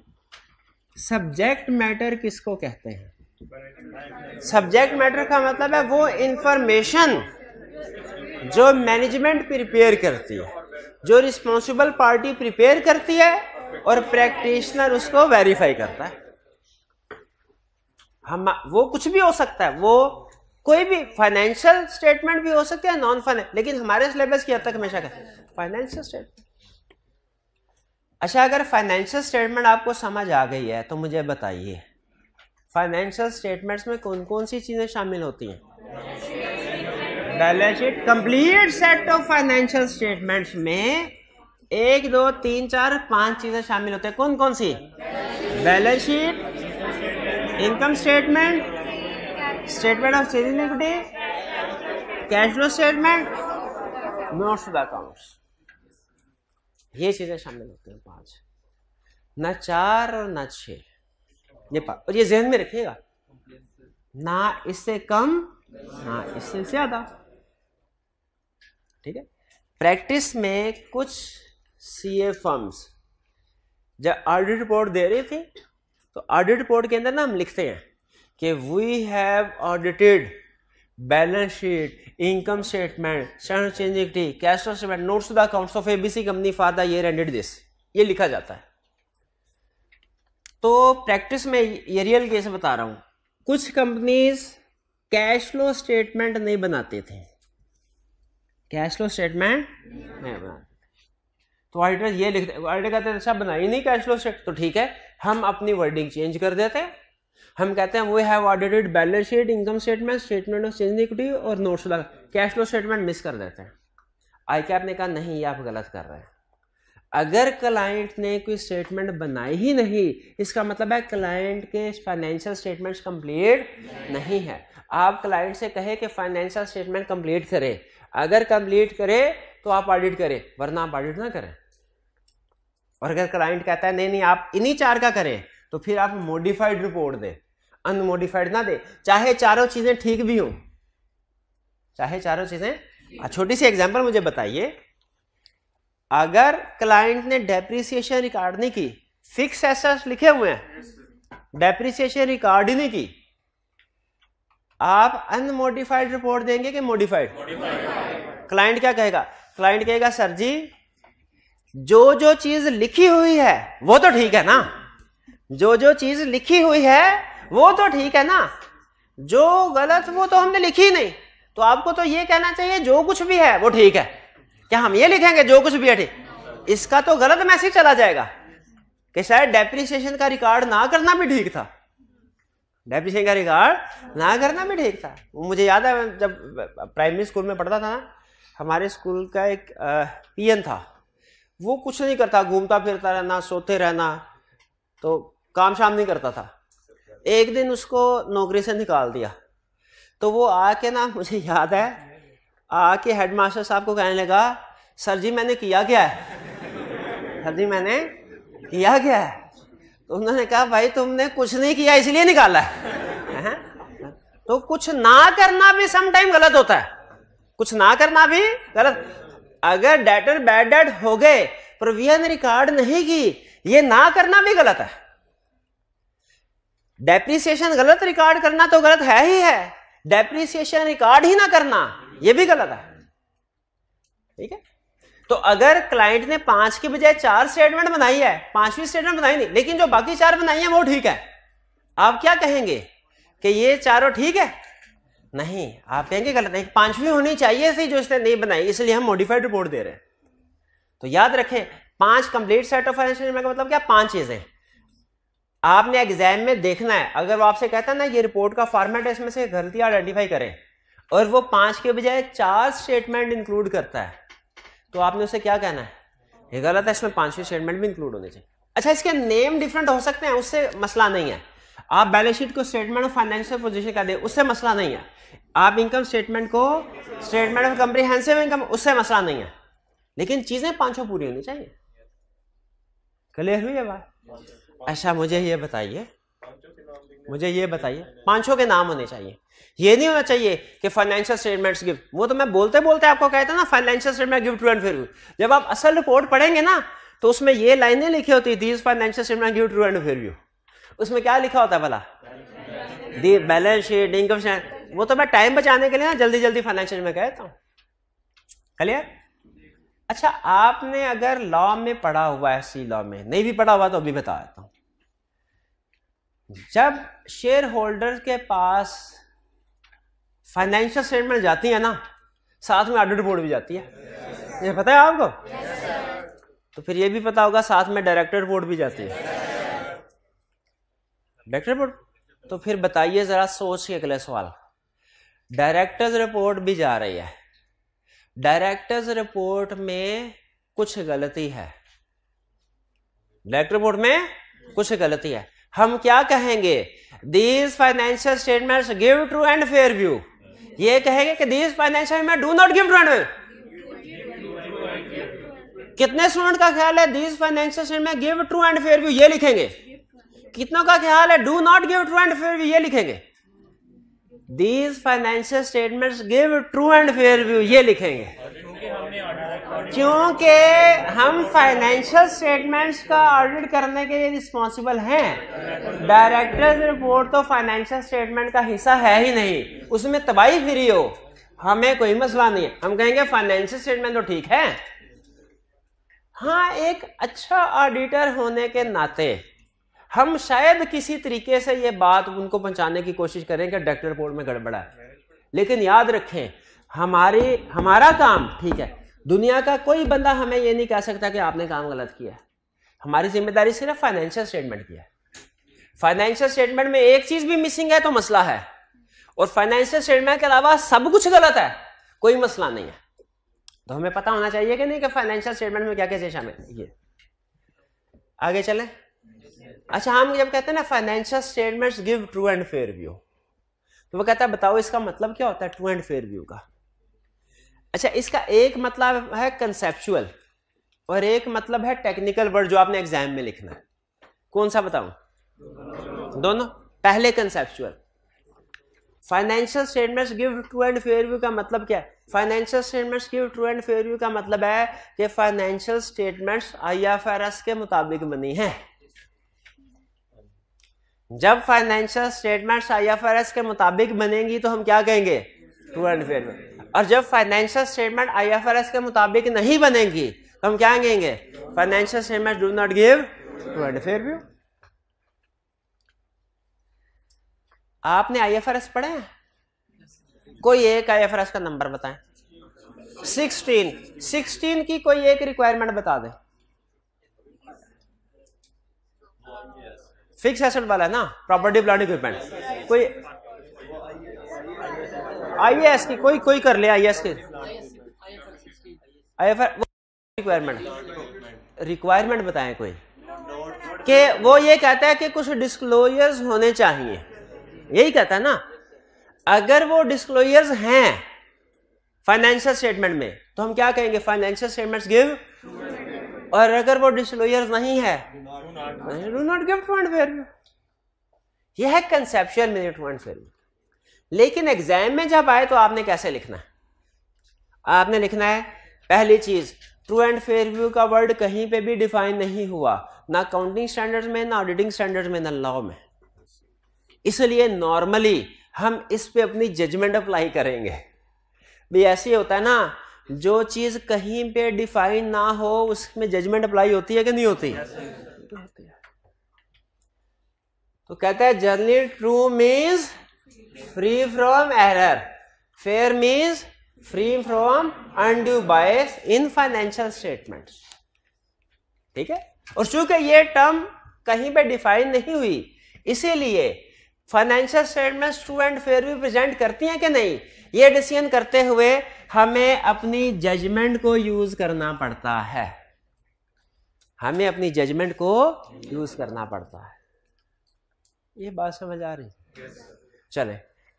सब्जेक्ट मैटर किसको कहते हैं सब्जेक्ट मैटर का मतलब है वो इंफॉर्मेशन जो मैनेजमेंट प्रिपेयर करती है जो रिस्पॉन्सिबल पार्टी प्रिपेयर करती है और प्रैक्टिशनर उसको वेरीफाई करता है हम वो कुछ भी हो सकता है वो कोई भी फाइनेंशियल स्टेटमेंट भी हो सकता है नॉन फाइनेंस लेकिन हमारे सिलेबस की हद तक हमेशा कर फाइनेंशियल स्टेटमेंट अच्छा अगर फाइनेंशियल स्टेटमेंट आपको समझ आ गई है तो मुझे बताइए फाइनेंशियल स्टेटमेंट्स में कौन कौन सी चीज़ें शामिल होती हैं balance sheet complete set of financial statements में एक दो तीन चार पांच चीजें शामिल होते हैं कौन कौन सी balance sheet income statement statement of change equity cash flow statement notes of accounts ये चीजें शामिल होती हैं पांच ना चार और ना छह ये और ये जहन में रखिएगा ना इससे कम ना इससे ज्यादा ठीक है प्रैक्टिस में कुछ सी ए फर्म्स जब ऑडिट रिपोर्ट दे रही थी तो ऑडिट रिपोर्ट के अंदर ना हम लिखते हैं कि we have audited balance sheet income statement शहर चेंजिटी cash flow statement notes the accounts of ABC company for the year ended this ये लिखा जाता है तो प्रैक्टिस में ये रियल केस बता रहा हूं कुछ कंपनीज कैश फ्लो स्टेटमेंट नहीं बनाते थे कैश फ्लो स्टेटमेंट नहीं बना तो ऑडिटर ये लिखते ऑडिटर कहते हैं साहब अच्छा, बनाई नहीं कैश फ्लो स्टेट तो ठीक है हम अपनी वर्डिंग चेंज कर देते हैं हम कहते हैं we have audited balance sheet income statement statement of change equity और notes cash flow statement miss कर देते हैं आई कैप ने कहा नहीं ये आप गलत कर रहे हैं अगर क्लाइंट ने कोई स्टेटमेंट बनाई ही नहीं इसका मतलब है क्लाइंट के फाइनेंशियल स्टेटमेंट्स कंप्लीट नहीं है आप क्लाइंट से कहे कि फाइनेंशियल स्टेटमेंट कंप्लीट करें अगर कंप्लीट करे तो आप ऑडिट करें वरना आप ऑडिट ना करें और अगर क्लाइंट कहता है नहीं नहीं आप इन्हीं चार का करें तो फिर आप मॉडिफाइड रिपोर्ट दें अनमोडिफाइड ना दे चाहे चारों चीजें ठीक भी हों चाहे चारों चीजें छोटी सी एग्जाम्पल मुझे बताइए अगर क्लाइंट ने डेप्रिसिएशन रिकॉर्ड नहीं की फिक्स एसेट्स लिखे हुए हैं डेप्रिसिएशन रिकॉर्ड ही नहीं की आप अनमोडिफाइड रिपोर्ट देंगे कि मोडिफाइड क्लाइंट क्या कहेगा क्लाइंट कहेगा सर जी जो जो चीज लिखी हुई है वो तो ठीक है ना जो जो चीज लिखी हुई है वो तो ठीक है ना जो गलत वो तो हमने लिखी नहीं तो आपको तो ये कहना चाहिए जो कुछ भी है वो ठीक है क्या हम ये लिखेंगे जो कुछ भी है ठीक इसका तो गलत मैसेज चला जाएगा कि शायद डेप्रिसिएशन का रिकॉर्ड ना करना भी ठीक था सिंह का रिकॉर्ड ना करना भी ठीक था वो मुझे याद है जब प्राइमरी स्कूल में पढ़ता था ना हमारे स्कूल का एक पियन था वो कुछ नहीं करता घूमता फिरता रहना सोते रहना तो काम शाम नहीं करता था एक दिन उसको नौकरी से निकाल दिया तो वो आके ना मुझे याद है आके हेडमास्टर साहब को कहने लगा सर जी मैंने किया क्या है सर जी मैंने किया क्या है तो उन्होंने कहा भाई तुमने कुछ नहीं किया इसलिए निकाला है, तो कुछ ना करना भी समटाइम गलत होता है कुछ ना करना भी गलत अगर डेटर बैड डेट हो गए प्रोविजन रिकॉर्ड नहीं की ये ना करना भी गलत है डेप्रिसिएशन गलत रिकॉर्ड करना तो गलत है ही है डेप्रिसिएशन रिकॉर्ड ही ना करना ये भी गलत है ठीक है तो अगर क्लाइंट ने पांच की बजाय चार स्टेटमेंट बनाई है पांचवी स्टेटमेंट बनाई नहीं लेकिन जो बाकी चार बनाई है वो ठीक है आप क्या कहेंगे कि ये चारों ठीक है नहीं आप कहेंगे गलत नहीं पांचवी होनी चाहिए थी जो इसने नहीं बनाई इसलिए हम मॉडिफाइड रिपोर्ट दे रहे हैं तो याद रखें पांच कंप्लीट सेट ऑफ फाइनेंशियल का मतलब क्या पांच चीजें आपने एग्जाम में देखना है अगर वो आपसे कहता है ना ये रिपोर्ट का फॉर्मेट है इसमें से गलती आइडेंटिफाई करें और वो पांच के बजाय चार स्टेटमेंट इंक्लूड करता है तो आपने उसे क्या कहना है ये गलत है इसमें पांचवी स्टेटमेंट भी इंक्लूड होने चाहिए अच्छा इसके नेम डिफरेंट हो सकते हैं उससे मसला नहीं है आप बैलेंस शीट को स्टेटमेंट ऑफ फाइनेंशियल पोजीशन का दे उससे मसला नहीं है आप इनकम स्टेटमेंट को स्टेटमेंट ऑफ कंप्रीहेंसिव इनकम उससे मसला नहीं है लेकिन चीजें पांचों पूरी होनी चाहिए क्लियर हुई है बात अच्छा मुझे ये बताइए मुझे ये बताइए पांच छो के नाम होने चाहिए ये नहीं होना चाहिए कि फाइनेंशियल स्टेटमेंट्स गिव वो तो मैं बोलते बोलते आपको कहता ना financial statement give true and फिर जब आप असल रिपोर्ट पढ़ेंगे ना तो उसमें ये लाइनें लिखी होती है these financial statement give true and फिर उसमें क्या लिखा होता है भला दी बैलेंस शीट इनकम वो तो मैं टाइम बचाने के लिए ना जल्दी जल्दी फाइनेंशियल में कहता हूँ क्लियर अच्छा आपने अगर लॉ में पढ़ा हुआ है सी लॉ में नहीं भी पढ़ा हुआ तो अभी बता देता हूँ जब शेयर होल्डर के पास फाइनेंशियल स्टेटमेंट जाती है ना साथ में ऑडिट रिपोर्ट भी जाती है yes, ये पता है आपको yes, तो फिर ये भी पता होगा साथ में डायरेक्टर रिपोर्ट भी जाती है डायरेक्टर रिपोर्ट तो फिर बताइए जरा सोच के अगले सवाल डायरेक्टर्स रिपोर्ट भी जा रही है डायरेक्टर्स रिपोर्ट में कुछ गलती है डायरेक्टर रिपोर्ट में कुछ गलती है हम क्या कहेंगे these financial statement give true and fair view ये कहेंगे कि दीज फाइनेंशियल में do not give true and कितने स्टूडेंट का ख्याल है these financial statement give true and fair view ये लिखेंगे कितनों का ख्याल है do not give true and fair view ये लिखेंगे these financial statements give true and fair view ये लिखेंगे क्योंकि हम फाइनेंशियल स्टेटमेंट्स का ऑडिट करने के लिए रिस्पॉन्सिबल हैं डायरेक्टर्स रिपोर्ट तो फाइनेंशियल स्टेटमेंट का हिस्सा है ही नहीं उसमें तबाही फ्री हो हमें कोई मसला नहीं है हम कहेंगे फाइनेंशियल स्टेटमेंट तो ठीक है हाँ एक अच्छा ऑडिटर होने के नाते हम शायद किसी तरीके से ये बात उनको पहुंचाने की कोशिश करें कि डायरेक्टर रिपोर्ट में गड़बड़ा है लेकिन याद रखें हमारे हमारा काम ठीक है दुनिया का कोई बंदा हमें ये नहीं कह सकता कि आपने काम गलत किया है हमारी जिम्मेदारी सिर्फ फाइनेंशियल स्टेटमेंट की है फाइनेंशियल स्टेटमेंट में एक चीज भी मिसिंग है तो मसला है और फाइनेंशियल स्टेटमेंट के अलावा सब कुछ गलत है कोई मसला नहीं है तो हमें पता होना चाहिए कि नहीं कि फाइनेंशियल स्टेटमेंट में क्या क्या शामिल ये आगे चले अच्छा हम जब कहते हैं ना financial statements give true and fair view तो वो कहता है बताओ इसका मतलब क्या होता है ट्रू एंड फेयर व्यू का अच्छा इसका एक मतलब है कंसेप्चुअल और एक मतलब है टेक्निकल वर्ड जो आपने एग्जाम में लिखना है कौन सा बताऊं दोनों पहले conceptual financial statements give true and fair view का मतलब क्या है financial statements give true and fair view का मतलब है कि फाइनेंशियल स्टेटमेंट्स आईएफआरएस के मुताबिक बनी हैं जब फाइनेंशियल स्टेटमेंट्स आईएफआरएस के मुताबिक बनेंगी तो हम क्या कहेंगे ट्रू एंड फेयर व्यू और जब फाइनेंशियल स्टेटमेंट आईएफआरएस के मुताबिक नहीं बनेगी तो हम क्या कहेंगे financial statement do not give world fair view आपने आईएफआरएस पढ़े कोई एक आईएफआरएस का नंबर बताएं सिक्सटीन सिक्सटीन की कोई एक रिक्वायरमेंट बता दे फिक्स एसेट वाला है ना प्रॉपर्टी प्लान इक्विपमेंट कोई आई एस की कोई कोई कर ले एस के आई एफ रिक्वायरमेंट रिक्वायरमेंट बताए कोई कि वो ये कहता है कि कुछ डिस्क्लोजर्स होने चाहिए यही कहता है ना अगर वो डिस्क्लोजर्स हैं फाइनेंशियल स्टेटमेंट में तो हम क्या कहेंगे फाइनेंशियल स्टेटमेंट्स गिव और अगर वो डिस्क्लोजर्स नहीं है do not give true fair यह है कंसेप्शन मेरिट टू फेयर लेकिन एग्जाम में जब आए तो आपने कैसे लिखना है आपने लिखना है पहली चीज ट्रू एंड फेयर व्यू का वर्ड कहीं पे भी डिफाइन नहीं हुआ ना काउंटिंग स्टैंडर्ड में ना ऑडिटिंग स्टैंडर्ड में ना लॉ में इसलिए नॉर्मली हम इस पे अपनी जजमेंट अप्लाई करेंगे भी ऐसे होता है ना जो चीज कहीं पे डिफाइन ना हो उसमें जजमेंट अप्लाई होती है कि नहीं होती तो कहता है journey true means free from error fair means free from undue bias in financial statement ठीक है और चूंकि ये टर्म कहीं पे डिफाइन नहीं हुई इसीलिए financial statements true and fair भी प्रेजेंट करती हैं कि नहीं ये डिसीजन करते हुए हमें अपनी जजमेंट को यूज करना पड़ता है हमें अपनी जजमेंट को यूज करना पड़ता है ये बात समझ आ रही है चले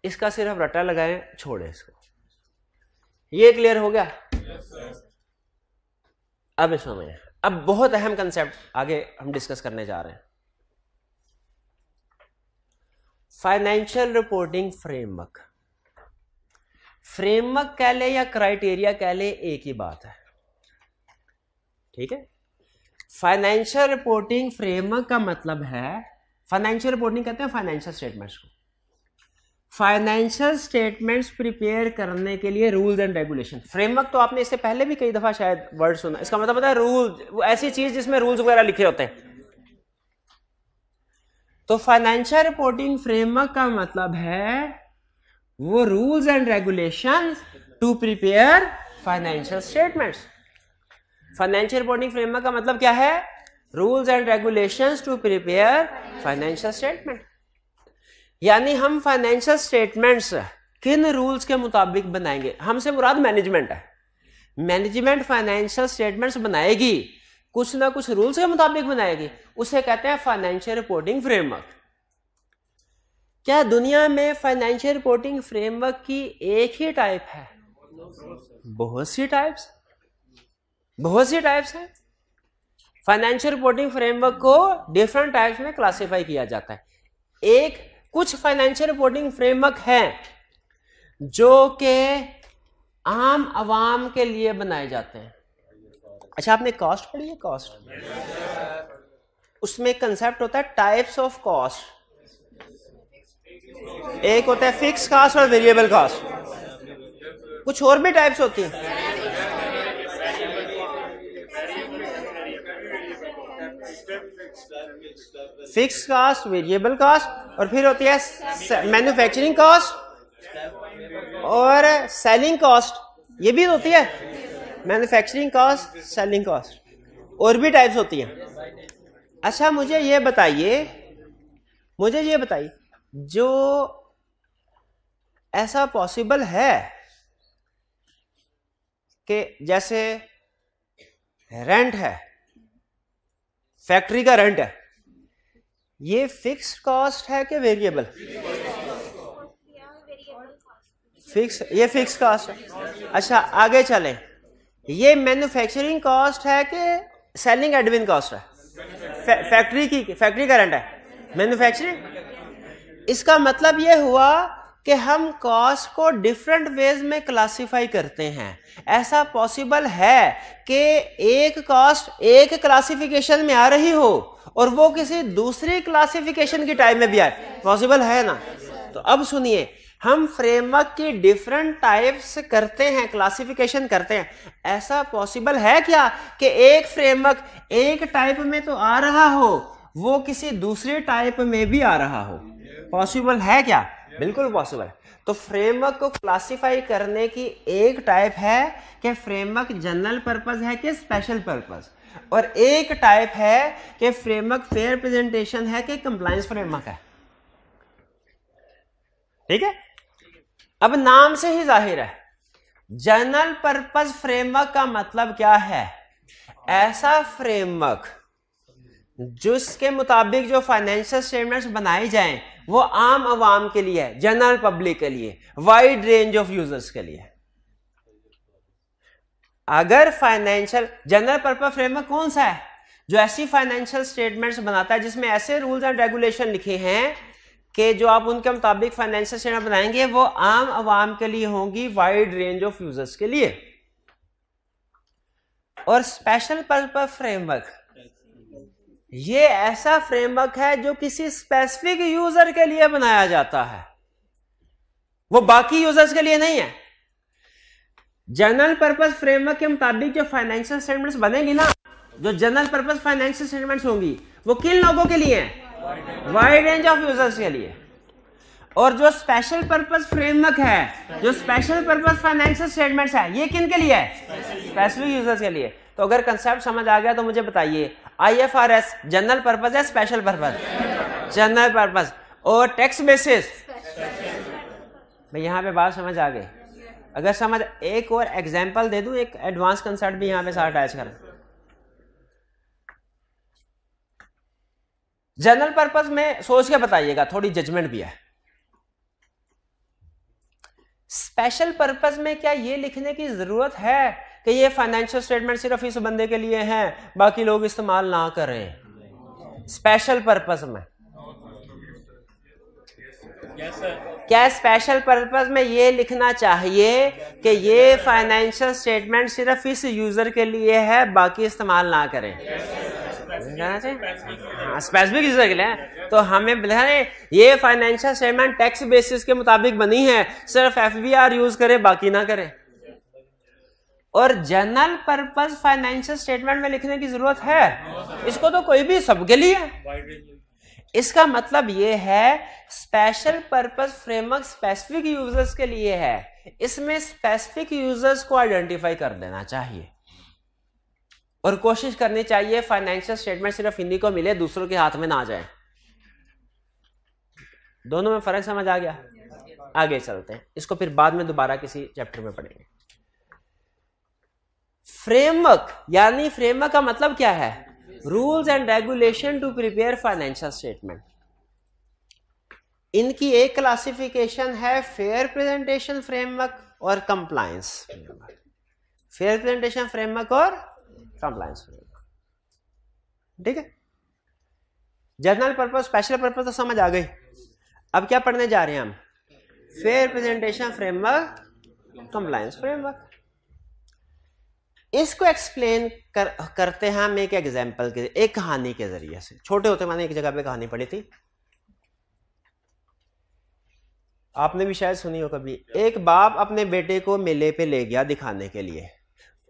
इसका सिर्फ रटा लगाए छोड़े इसको ये क्लियर हो गया yes, अब इसमें समझ अब बहुत अहम कंसेप्ट आगे हम डिस्कस करने जा रहे हैं फाइनेंशियल रिपोर्टिंग फ्रेमवर्क फ्रेमवर्क कह ले या क्राइटेरिया कह ले एक ही बात है ठीक है फाइनेंशियल रिपोर्टिंग फ्रेमवर्क का मतलब है फाइनेंशियल रिपोर्टिंग कहते हैं फाइनेंशियल स्टेटमेंट्स को फाइनेंशियल स्टेटमेंट्स प्रिपेयर करने के लिए रूल्स एंड रेगुलेशन फ्रेमवर्क तो आपने इससे पहले भी कई दफा शायद वर्ड सुना इसका मतलब पता है रूल वो ऐसी चीज जिसमें रूल्स वगैरह लिखे होते हैं तो फाइनेंशियल रिपोर्टिंग फ्रेमवर्क का मतलब है वो rules and regulation to prepare financial statements financial reporting framework का मतलब क्या है rules and regulation to prepare financial statement यानी हम फाइनेंशियल स्टेटमेंट्स किन रूल्स के मुताबिक बनाएंगे हमसे मुराद मैनेजमेंट है मैनेजमेंट फाइनेंशियल स्टेटमेंट्स बनाएगी कुछ ना कुछ रूल्स के मुताबिक बनाएगी उसे कहते हैं फाइनेंशियल रिपोर्टिंग फ्रेमवर्क क्या दुनिया में फाइनेंशियल रिपोर्टिंग फ्रेमवर्क की एक ही टाइप है बहुत सी टाइप्स बहुत सी टाइप्स हैं फाइनेंशियल रिपोर्टिंग फ्रेमवर्क को डिफरेंट टाइप्स में क्लासिफाई किया जाता है एक कुछ फाइनेंशियल रिपोर्टिंग फ्रेमवर्क हैं जो के आम आवाम के लिए बनाए जाते हैं अच्छा आपने कॉस्ट पढ़ी है कॉस्ट उसमें कंसेप्ट होता है टाइप्स ऑफ कॉस्ट एक होता है फिक्स कॉस्ट और वेरिएबल कॉस्ट कुछ और भी टाइप्स होती हैं फिक्स कास्ट वेरिएबल कास्ट और फिर होती है मैन्युफैक्चरिंग कास्ट और सेलिंग कास्ट ये भी होती है मैन्युफैक्चरिंग कास्ट सेलिंग कास्ट और भी टाइप्स होती हैं अच्छा मुझे ये बताइए मुझे ये बताइए जो ऐसा पॉसिबल है कि जैसे रेंट है फैक्ट्री का रेंट है ये फिक्स कॉस्ट है कि वेरिएबल फिक्स ये फिक्स कॉस्ट है अच्छा आगे चलें ये मैन्युफैक्चरिंग कॉस्ट है कि सेलिंग एडमिन कॉस्ट है फैक्ट्री की फैक्ट्री का रेंट है मैन्युफैक्चरिंग इसका मतलब ये हुआ कि हम कॉस को डिफरेंट वेज में क्लासिफाई करते हैं ऐसा पॉसिबल है कि एक कॉस्ट एक क्लासिफिकेशन में आ रही हो और वो किसी दूसरी क्लासिफिकेशन की टाइप में भी आए पॉसिबल है ना तो अब सुनिए हम फ्रेमवर्क की डिफरेंट टाइप्स करते हैं क्लासिफिकेशन करते हैं ऐसा पॉसिबल है क्या कि एक फ्रेमवर्क एक टाइप में तो आ रहा हो वो किसी दूसरे टाइप में भी आ रहा हो पॉसिबल है क्या बिल्कुल पॉसिबल तो फ्रेमवर्क को क्लासिफाई करने की एक टाइप है कि फ्रेमवर्क जनरल पर्पज है कि स्पेशल पर्पज और एक टाइप है कि फ्रेमवर्क फेयर प्रेजेंटेशन है कि कंप्लायंस फ्रेमवर्क है ठीक है अब नाम से ही जाहिर है जनरल पर्पज फ्रेमवर्क का मतलब क्या है ऐसा फ्रेमवर्क जिसके मुताबिक जो फाइनेंशियल स्टेटमेंट्स बनाए जाएं वो आम आवाम के लिए है जनरल पब्लिक के लिए वाइड रेंज ऑफ यूजर्स के लिए अगर फाइनेंशियल जनरल पर्पज फ्रेमवर्क कौन सा है जो ऐसी फाइनेंशियल स्टेटमेंट्स बनाता है जिसमें ऐसे रूल्स एंड रेगुलेशन लिखे हैं कि जो आप उनके मुताबिक फाइनेंशियल स्टेटमेंट बनाएंगे वो आम आवाम के लिए होंगी वाइड रेंज ऑफ यूजर्स के लिए और स्पेशल पर्पज फ्रेमवर्क ये ऐसा फ्रेमवर्क है जो किसी स्पेसिफिक यूजर के लिए बनाया जाता है वो बाकी यूजर्स के लिए नहीं है जनरल पर्पज फ्रेमवर्क के मुताबिक जो फाइनेंशियल स्टेटमेंट बनेगी ना जो जनरल पर्पज फाइनेंशियल स्टेटमेंट होंगी वो किन लोगों के लिए है वाइड रेंज ऑफ यूजर्स के लिए और जो स्पेशल पर्पज फ्रेमवर्क है जो स्पेशल पर्पज फाइनेंशियल स्टेटमेंट्स है ये किन के लिए है स्पेसिफिक यूजर्स के लिए तो अगर कंसेप्ट समझ आ गया तो मुझे बताइए आईएफआरएस जनरल पर्पज है स्पेशल पर्पज जनरल पर्पज और टैक्स बेसिस यहां यहाँ पे बात समझ आ गई अगर समझ एक और एग्जाम्पल दे दू एक एडवांस कंसर्ट भी यहाँ पे साथ अटैच कर जनरल पर्पज में सोच के बताइएगा थोड़ी जजमेंट भी है स्पेशल पर्पज में क्या ये लिखने की जरूरत है कि ये फाइनेंशियल स्टेटमेंट सिर्फ इस बंदे के लिए हैं बाकी लोग इस्तेमाल ना करें स्पेशल पर्पज में क्या स्पेशल पर्पज में ये लिखना चाहिए कि ये फाइनेंशियल स्टेटमेंट सिर्फ इस यूजर के लिए है बाकी इस्तेमाल ना करें कहना चाहिए हाँ स्पेसिफिक यूजर के लिए तो हमें बताएं ये फाइनेंशियल स्टेटमेंट टैक्स बेसिस के मुताबिक बनी है सिर्फ एफ यूज करें बाकी ना करें और जनरल पर्पज फाइनेंशियल स्टेटमेंट में लिखने की जरूरत है इसको तो कोई भी सबके लिए इसका मतलब ये है special purpose framework specific users के लिए है इसमें स्पेसिफिक यूजर्स को आइडेंटिफाई कर देना चाहिए और कोशिश करनी चाहिए फाइनेंशियल स्टेटमेंट सिर्फ हिंदी को मिले दूसरों के हाथ में ना जाए दोनों में फर्क समझ आ गया आगे चलते हैं इसको फिर बाद में दोबारा किसी चैप्टर में पढ़ेंगे फ्रेमवर्क यानी फ्रेमवर्क का मतलब क्या है rules and regulation to prepare financial statement इनकी एक क्लासिफिकेशन है फेयर प्रेजेंटेशन फ्रेमवर्क और compliance framework fair presentation framework और कंप्लायंस फ्रेमवर्क ठीक है जनरल पर्पज स्पेशल पर्पज तो समझ आ गई अब क्या पढ़ने जा रहे हैं हम fair presentation framework compliance framework इसको एक्सप्लेन कर करते हैं हम एक एग्जाम्पल के एक कहानी के जरिए से छोटे होते मैंने एक जगह पे कहानी पढ़ी थी आपने भी शायद सुनी हो कभी एक बाप अपने बेटे को मेले पे ले गया दिखाने के लिए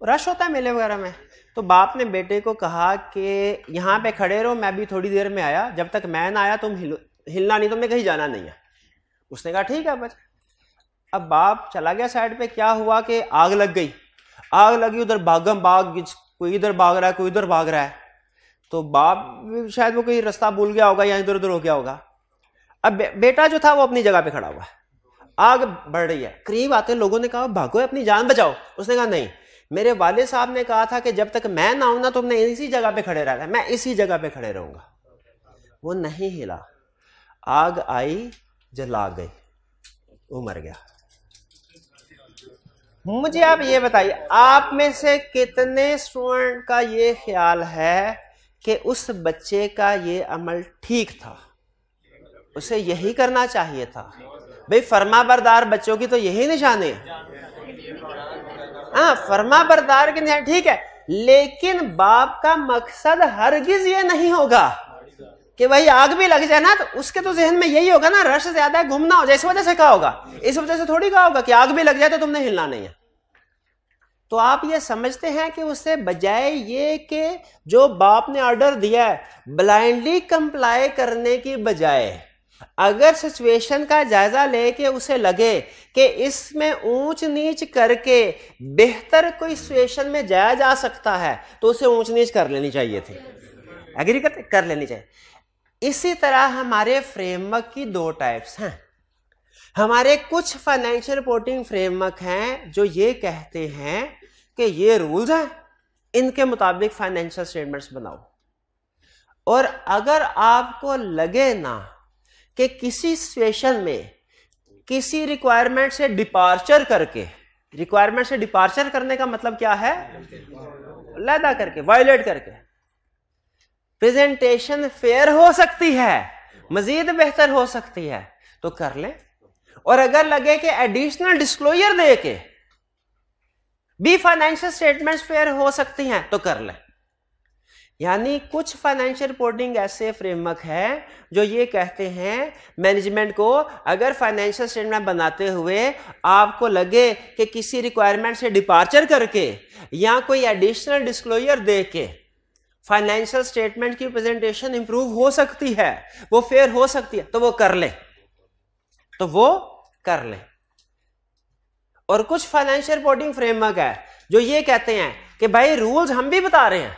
रश होता है मेले वगैरह में तो बाप ने बेटे को कहा कि यहाँ पे खड़े रहो मैं भी थोड़ी देर में आया जब तक मैं ना आया तुम हिल हिलना नहीं तुमने कहीं जाना नहीं है उसने कहा ठीक है बच अब बाप चला गया साइड पे क्या हुआ कि आग लग गई आग लगी उधर भागम भाग कोई इधर भाग रहा है कोई उधर भाग रहा है तो बाप शायद वो कोई रास्ता भूल गया होगा या इधर उधर हो गया होगा अब बे, बेटा जो था वो अपनी जगह पे खड़ा हुआ आग बढ़ रही है करीब आते लोगों ने कहा भागो अपनी जान बचाओ उसने कहा नहीं मेरे वाले साहब ने कहा था कि जब तक मैं ना आऊं ना तुमने तो इसी जगह पे खड़े रहना मैं इसी जगह पे खड़े रहूंगा वो नहीं हिला आग आई जला गई वो मर गया मुझे आप ये बताइए आप में से कितने स्टूडेंट का ये ख्याल है कि उस बच्चे का ये अमल ठीक था उसे यही करना चाहिए था भाई फर्मा बरदार बच्चों की तो यही निशाने हाँ फर्मा बरदार की निशान ठीक है लेकिन बाप का मकसद हरगिज ये नहीं होगा कि भाई आग भी लग जाए ना तो उसके तो जहन में यही होगा ना रश ज्यादा घूमना हो जाए इस वजह से कहा होगा इस वजह से थोड़ी क्या होगा कि आग भी लग जाए तो तुमने हिलना नहीं है तो आप ये समझते हैं कि उससे बजाय ये कि जो बाप ने ऑर्डर दिया है ब्लाइंडली कंप्लाई करने की बजाय अगर सिचुएशन का जायजा लेके उसे लगे कि इसमें ऊंच नीच करके बेहतर कोई सिचुएशन में जाया जा सकता है तो उसे ऊंच नीच कर लेनी चाहिए थी एग्री कर, कर लेनी चाहिए इसी तरह हमारे फ्रेमवर्क की दो टाइप्स हैं हमारे कुछ फाइनेंशियल रिपोर्टिंग फ्रेमवर्क हैं जो ये कहते हैं कि ये रूल्स हैं इनके मुताबिक फाइनेंशियल स्टेटमेंट्स बनाओ और अगर आपको लगे ना कि किसी सिचुएशन में किसी रिक्वायरमेंट से डिपार्चर करके रिक्वायरमेंट से डिपार्चर करने का मतलब क्या है लैदा करके वायलेट करके प्रेजेंटेशन फेयर हो सकती है मजीद बेहतर हो सकती है तो कर लें और अगर लगे कि एडिशनल डिस्क्लोजर दे के भी फाइनेंशियल स्टेटमेंट्स फेयर हो सकती हैं तो कर ले यानी कुछ फाइनेंशियल रिपोर्टिंग ऐसे फ्रेमवर्क है जो ये कहते हैं मैनेजमेंट को अगर फाइनेंशियल स्टेटमेंट बनाते हुए आपको लगे कि किसी रिक्वायरमेंट से डिपार्चर करके या कोई एडिशनल डिस्क्लोजर दे के फाइनेंशियल स्टेटमेंट की प्रेजेंटेशन इंप्रूव हो सकती है वो फेयर हो सकती है तो वो कर ले तो वो कर लें और कुछ फाइनेंशियल रिपोर्टिंग फ्रेमवर्क है जो ये कहते हैं कि भाई रूल्स हम भी बता रहे हैं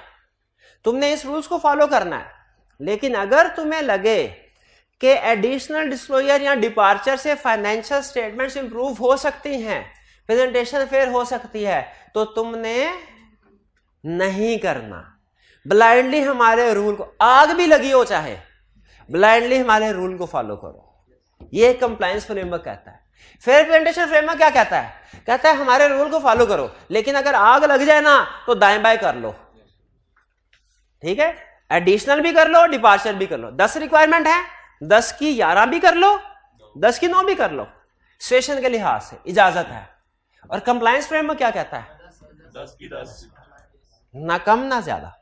तुमने इस रूल्स को फॉलो करना है लेकिन अगर तुम्हें लगे कि एडिशनल डिस्क्लोजर या डिपार्चर से फाइनेंशियल स्टेटमेंट्स इंप्रूव हो सकती हैं प्रेजेंटेशन फेयर हो सकती है तो तुमने नहीं करना ब्लाइंडली हमारे रूल को आग भी लगी हो चाहे ब्लाइंडली हमारे रूल को फॉलो करो ये कंप्लायंस फ्रेमवर्क कहता है फेयर प्लांटेशन फ्रेमवर्क क्या कहता है कहता है हमारे रूल को फॉलो करो लेकिन अगर आग लग जाए ना तो दाएं बाएं कर लो ठीक है एडिशनल भी कर लो डिपार्चर भी कर लो दस रिक्वायरमेंट है दस की ग्यारह भी कर लो दस की नौ भी कर लो सेशन के लिहाज से इजाजत है और कंप्लायंस फ्रेमवर्क क्या कहता है दस की दस ना कम ना ज्यादा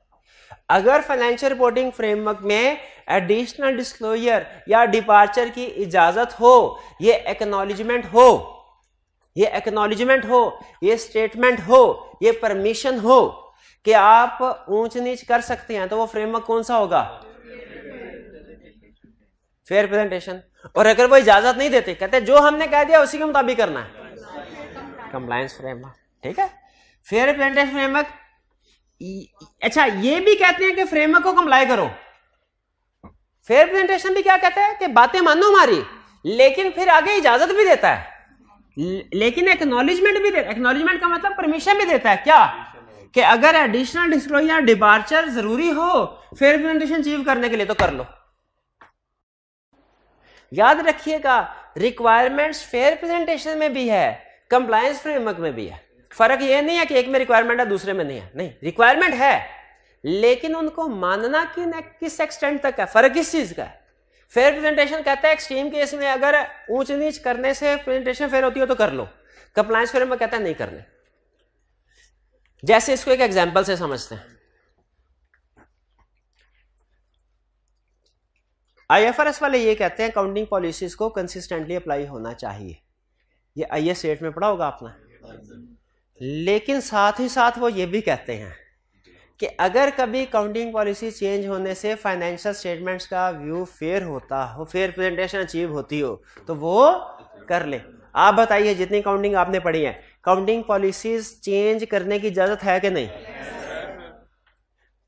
अगर फाइनेंशियल रिपोर्टिंग फ्रेमवर्क में एडिशनल डिस्क्लोजर या डिपार्चर की इजाजत हो ये एक्नोलिजमेंट हो ये एक्नोलिजमेंट हो ये स्टेटमेंट हो ये परमिशन हो कि आप ऊंच नीच कर सकते हैं तो वो फ्रेमवर्क कौन सा होगा फेयर प्रेजेंटेशन और अगर वो इजाजत नहीं देते कहते जो हमने कह दिया उसी के मुताबिक करना है कंप्लायंस फ्रेमवर्क ठीक है फेयर प्रेजेंटेशन फ्रेमवर्क अच्छा ये भी कहते हैं कि फ्रेमवर्क को कंप्लाई करो फेयर प्रेजेंटेशन भी क्या कहता है कि बातें मानो हमारी लेकिन फिर आगे इजाजत भी देता है लेकिन एक्नोलिजमेंट भी देता एक्नोलेजमेंट का मतलब परमिशन भी देता है क्या कि अगर एडिशनल डिस्क्लोजर या डिपार्चर जरूरी हो फेयर प्रेजेंटेशन अचीव करने के लिए तो कर लो याद रखिएगा रिक्वायरमेंट्स फेयर प्रेजेंटेशन में भी है कंप्लायंस फ्रेमवर्क में भी है फर्क यह नहीं है कि एक में रिक्वायरमेंट है दूसरे में नहीं है नहीं रिक्वायरमेंट है लेकिन उनको मानना कि न किस एक्सटेंड तक है फर्क किस चीज का फेयर प्रेजेंटेशन कहता है एक्सट्रीम केस में अगर ऊंच नीच करने से प्रेजेंटेशन फेयर होती हो तो कर लो कंप्लायंस फेयर में कहता है नहीं करने जैसे इसको एक एग्जाम्पल से समझते हैं आईएफआरएस वाले ये कहते हैं काउंटिंग पॉलिसीज को कंसिस्टेंटली अप्लाई होना चाहिए ये आई एस एट में पढ़ा होगा आपने लेकिन साथ ही साथ वो ये भी कहते हैं कि अगर कभी काउंटिंग पॉलिसी चेंज होने से फाइनेंशियल स्टेटमेंट्स का व्यू फेयर होता हो फेयर प्रेजेंटेशन अचीव होती हो तो वो कर ले आप बताइए जितनी काउंटिंग आपने पढ़ी है काउंटिंग पॉलिसीज चेंज करने की इजाजत है कि नहीं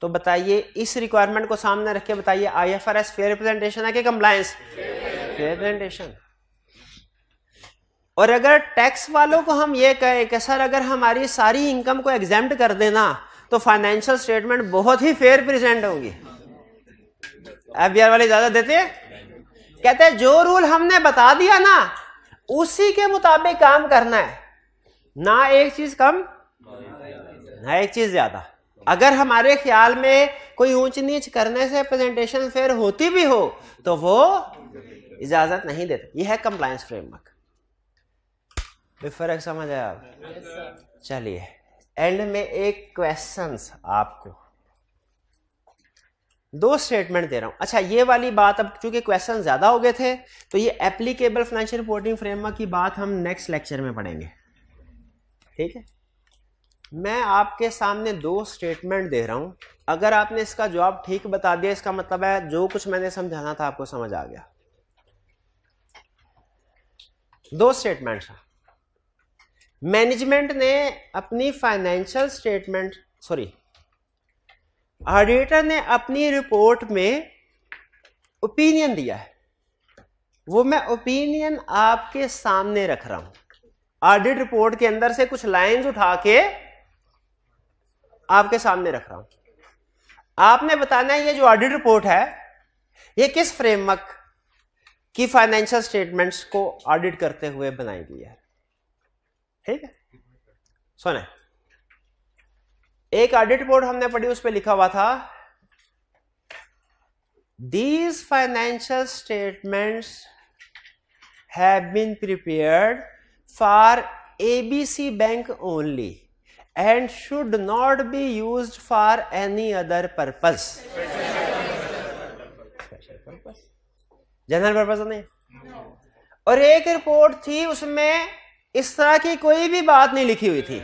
तो बताइए इस रिक्वायरमेंट को सामने रख के बताइए एस फेयर प्रेजेंटेशन है कि कंप्लायंस फेयर प्रेजेंटेशन और अगर टैक्स वालों को हम ये कहें कि सर अगर हमारी सारी इनकम को एग्जाम कर देना तो फाइनेंशियल स्टेटमेंट बहुत ही फेयर प्रेजेंट होगी एफ वाले ज्यादा देते हैं कहते हैं जो रूल हमने बता दिया ना उसी के मुताबिक काम करना है ना एक चीज कम ना एक चीज ज्यादा अगर हमारे ख्याल में कोई ऊंच नीच करने से प्रेजेंटेशन फेयर होती भी हो तो वो इजाजत नहीं देते यह है कंप्लायंस फ्रेमवर्क कोई फर्क समझ आया आप चलिए एंड में एक क्वेश्चन आपको दो स्टेटमेंट दे रहा हूं अच्छा ये वाली बात अब चूंकि क्वेश्चन ज्यादा हो गए थे तो ये एप्लीकेबल फाइनेंशियल रिपोर्टिंग फ्रेमवर्क की बात हम नेक्स्ट लेक्चर में पढ़ेंगे ठीक है मैं आपके सामने दो स्टेटमेंट दे रहा हूं अगर आपने इसका जवाब ठीक बता दिया इसका मतलब है जो कुछ मैंने समझाना था आपको समझ आ गया दो स्टेटमेंट्स मैनेजमेंट ने अपनी फाइनेंशियल स्टेटमेंट सॉरी ऑडिटर ने अपनी रिपोर्ट में ओपिनियन दिया है वो मैं ओपिनियन आपके सामने रख रहा हूं ऑडिट रिपोर्ट के अंदर से कुछ लाइंस उठा के आपके सामने रख रहा हूं आपने बताना है ये जो ऑडिट रिपोर्ट है ये किस फ्रेमवर्क की फाइनेंशियल स्टेटमेंट्स को ऑडिट करते हुए बनाई गई है ठीक है सुने एक ऑडिट बोर्ड हमने पढ़ी उस पर लिखा हुआ था these financial statement have been prepared for ABC bank only and should not be use for any other purpose general purpose नहीं और एक रिपोर्ट थी उसमें इस तरह की कोई भी बात नहीं लिखी हुई थी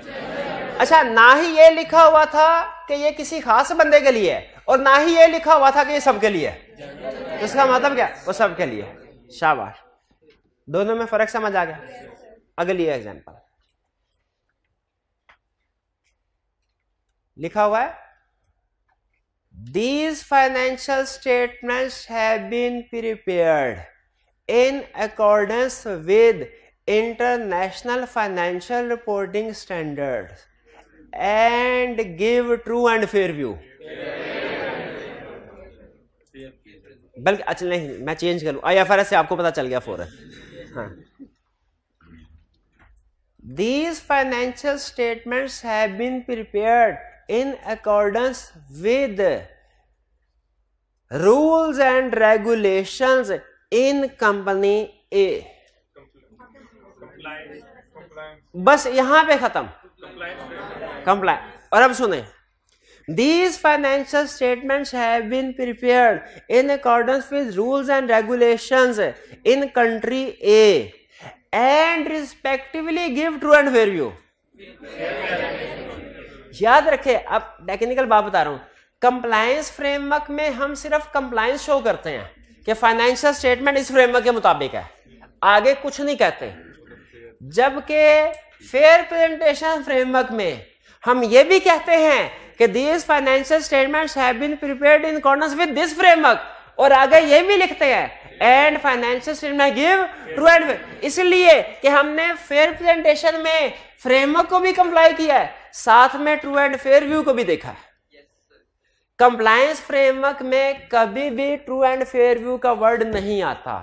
अच्छा ना ही ये लिखा हुआ था कि ये किसी खास बंदे के लिए है और ना ही ये लिखा हुआ था कि ये सबके लिए उसका तो इसका मतलब क्या वो सबके लिए शाबाश दोनों में फर्क समझ आ गया अगली एग्जाम्पल लिखा हुआ है these financial statements have been prepared in accordance with international financial reporting standard and give true and fair view बल्कि अच्छा नहीं मैं चेंज करूं आई एफ आर एस से आपको पता चल गया फोर हाँ these financial statement have been prepared in accordance with rules and regulation in company A बस यहां पे खत्म कंप्लाइन और अब सुने दीज फाइनेंशियल स्टेटमेंट है rules and regulation in country A and respectively give true and fair view याद रखे अब टेक्निकल बात बता रहा हूं कंप्लायंस फ्रेमवर्क में हम सिर्फ कंप्लायंस शो करते हैं कि फाइनेंशियल स्टेटमेंट इस फ्रेमवर्क के मुताबिक है आगे कुछ नहीं कहते हैं. जबकि फेयर प्रेजेंटेशन फ्रेमवर्क में हम ये भी कहते हैं कि these financial statements have been prepared in accordance with this framework और आगे ये भी लिखते हैं and financial statement give true and इसलिए कि हमने फेयर प्रेजेंटेशन में फ्रेमवर्क को भी कंप्लाई किया है साथ में ट्रू एंड फेयर व्यू को भी देखा है कंप्लायंस फ्रेमवर्क में कभी भी ट्रू एंड फेयर व्यू का वर्ड नहीं आता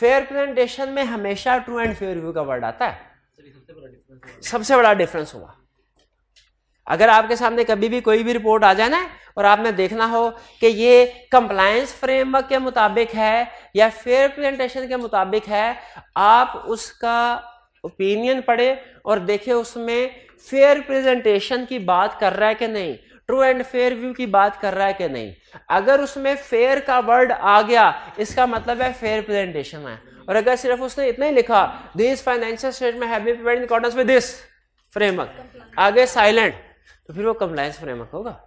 फेयर प्रेजेंटेशन में हमेशा ट्रू एंड फेयर व्यू का वर्ड आता है सबसे बड़ा डिफरेंस हुआ अगर आपके सामने कभी भी कोई भी रिपोर्ट आ जाए ना और आपने देखना हो कि ये कंप्लायंस फ्रेमवर्क के मुताबिक है या फेयर प्रेजेंटेशन के मुताबिक है आप उसका ओपिनियन पढ़े और देखे उसमें फेयर प्रेजेंटेशन की बात कर रहा है कि नहीं ट्रू एंड फेयर व्यू की बात कर रहा है कि नहीं अगर उसमें फेयर का वर्ड आ गया इसका मतलब है फेयर प्रेजेंटेशन है और अगर सिर्फ उसने इतना ही लिखा this financial statement have this framework आगे साइलेंट तो फिर वो कंप्लायंस फ्रेमवर्क होगा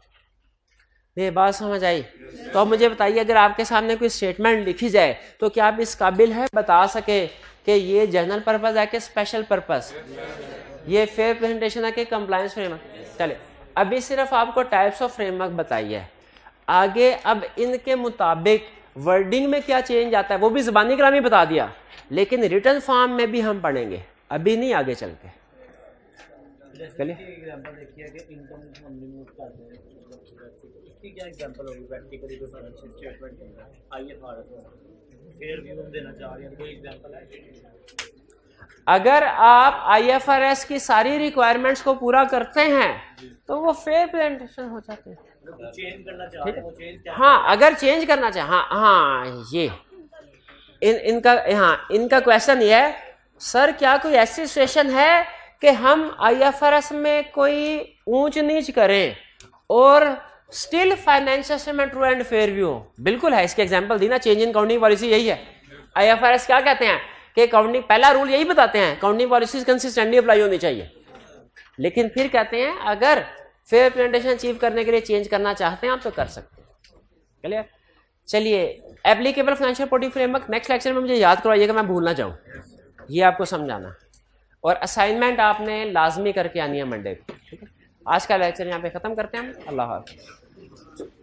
ये बात समझ आई तो अब मुझे बताइए अगर आपके सामने कोई स्टेटमेंट लिखी जाए तो क्या आप इस काबिल है बता सके कि ये जनरल पर्पज है कि स्पेशल पर्पज ये फेयर प्रेजेंटेशन है कि कंप्लायंस फ्रेमवर्क चले अभी सिर्फ आपको टाइप्स ऑफ फ्रेमवर्क बताई है आगे अब इनके मुताबिक वर्डिंग में क्या चेंज आता है वो भी जबानी ग्राम ही बता दिया लेकिन रिटर्न फॉर्म में भी हम पढ़ेंगे अभी नहीं आगे चल के चलिए तो देना चाह रही है कोई एग्जांपल अगर आप आईएफआरएस की सारी रिक्वायरमेंट्स को पूरा करते हैं तो वो फेयर प्रेजेंटेशन हो जाते हैं हाँ अगर चेंज करना चाहे हाँ हाँ ये इन इनका हाँ इनका क्वेश्चन ये है सर क्या कोई ऐसी सिचुएशन है कि हम आईएफआरएस में कोई ऊंच नीच करें और स्टिल फाइनेंशियल में ट्रू एंड फेयर व्यू बिल्कुल है इसके एग्जांपल दी ना चेंज इन काउंटिंग पॉलिसी यही है आईएफआरएस क्या कहते हैं कि अकाउंटिंग पहला रूल यही बताते हैं अकाउंटिंग पॉलिसीज कंसिस्टेंटली अप्लाई होनी चाहिए लेकिन फिर कहते हैं अगर फेयर प्रेजेंटेशन अचीव करने के लिए चेंज करना चाहते हैं आप तो कर सकते हैं क्लियर चलिए applicable financial reporting framework next lecture में मुझे याद करवाइए कि मैं भूलना चाहूँ ये आपको समझाना और असाइनमेंट आपने लाजमी करके आनी है मंडे को ठीक है आज का लेक्चर यहाँ पे ख़त्म करते हैं हम अल्लाह हाफिज़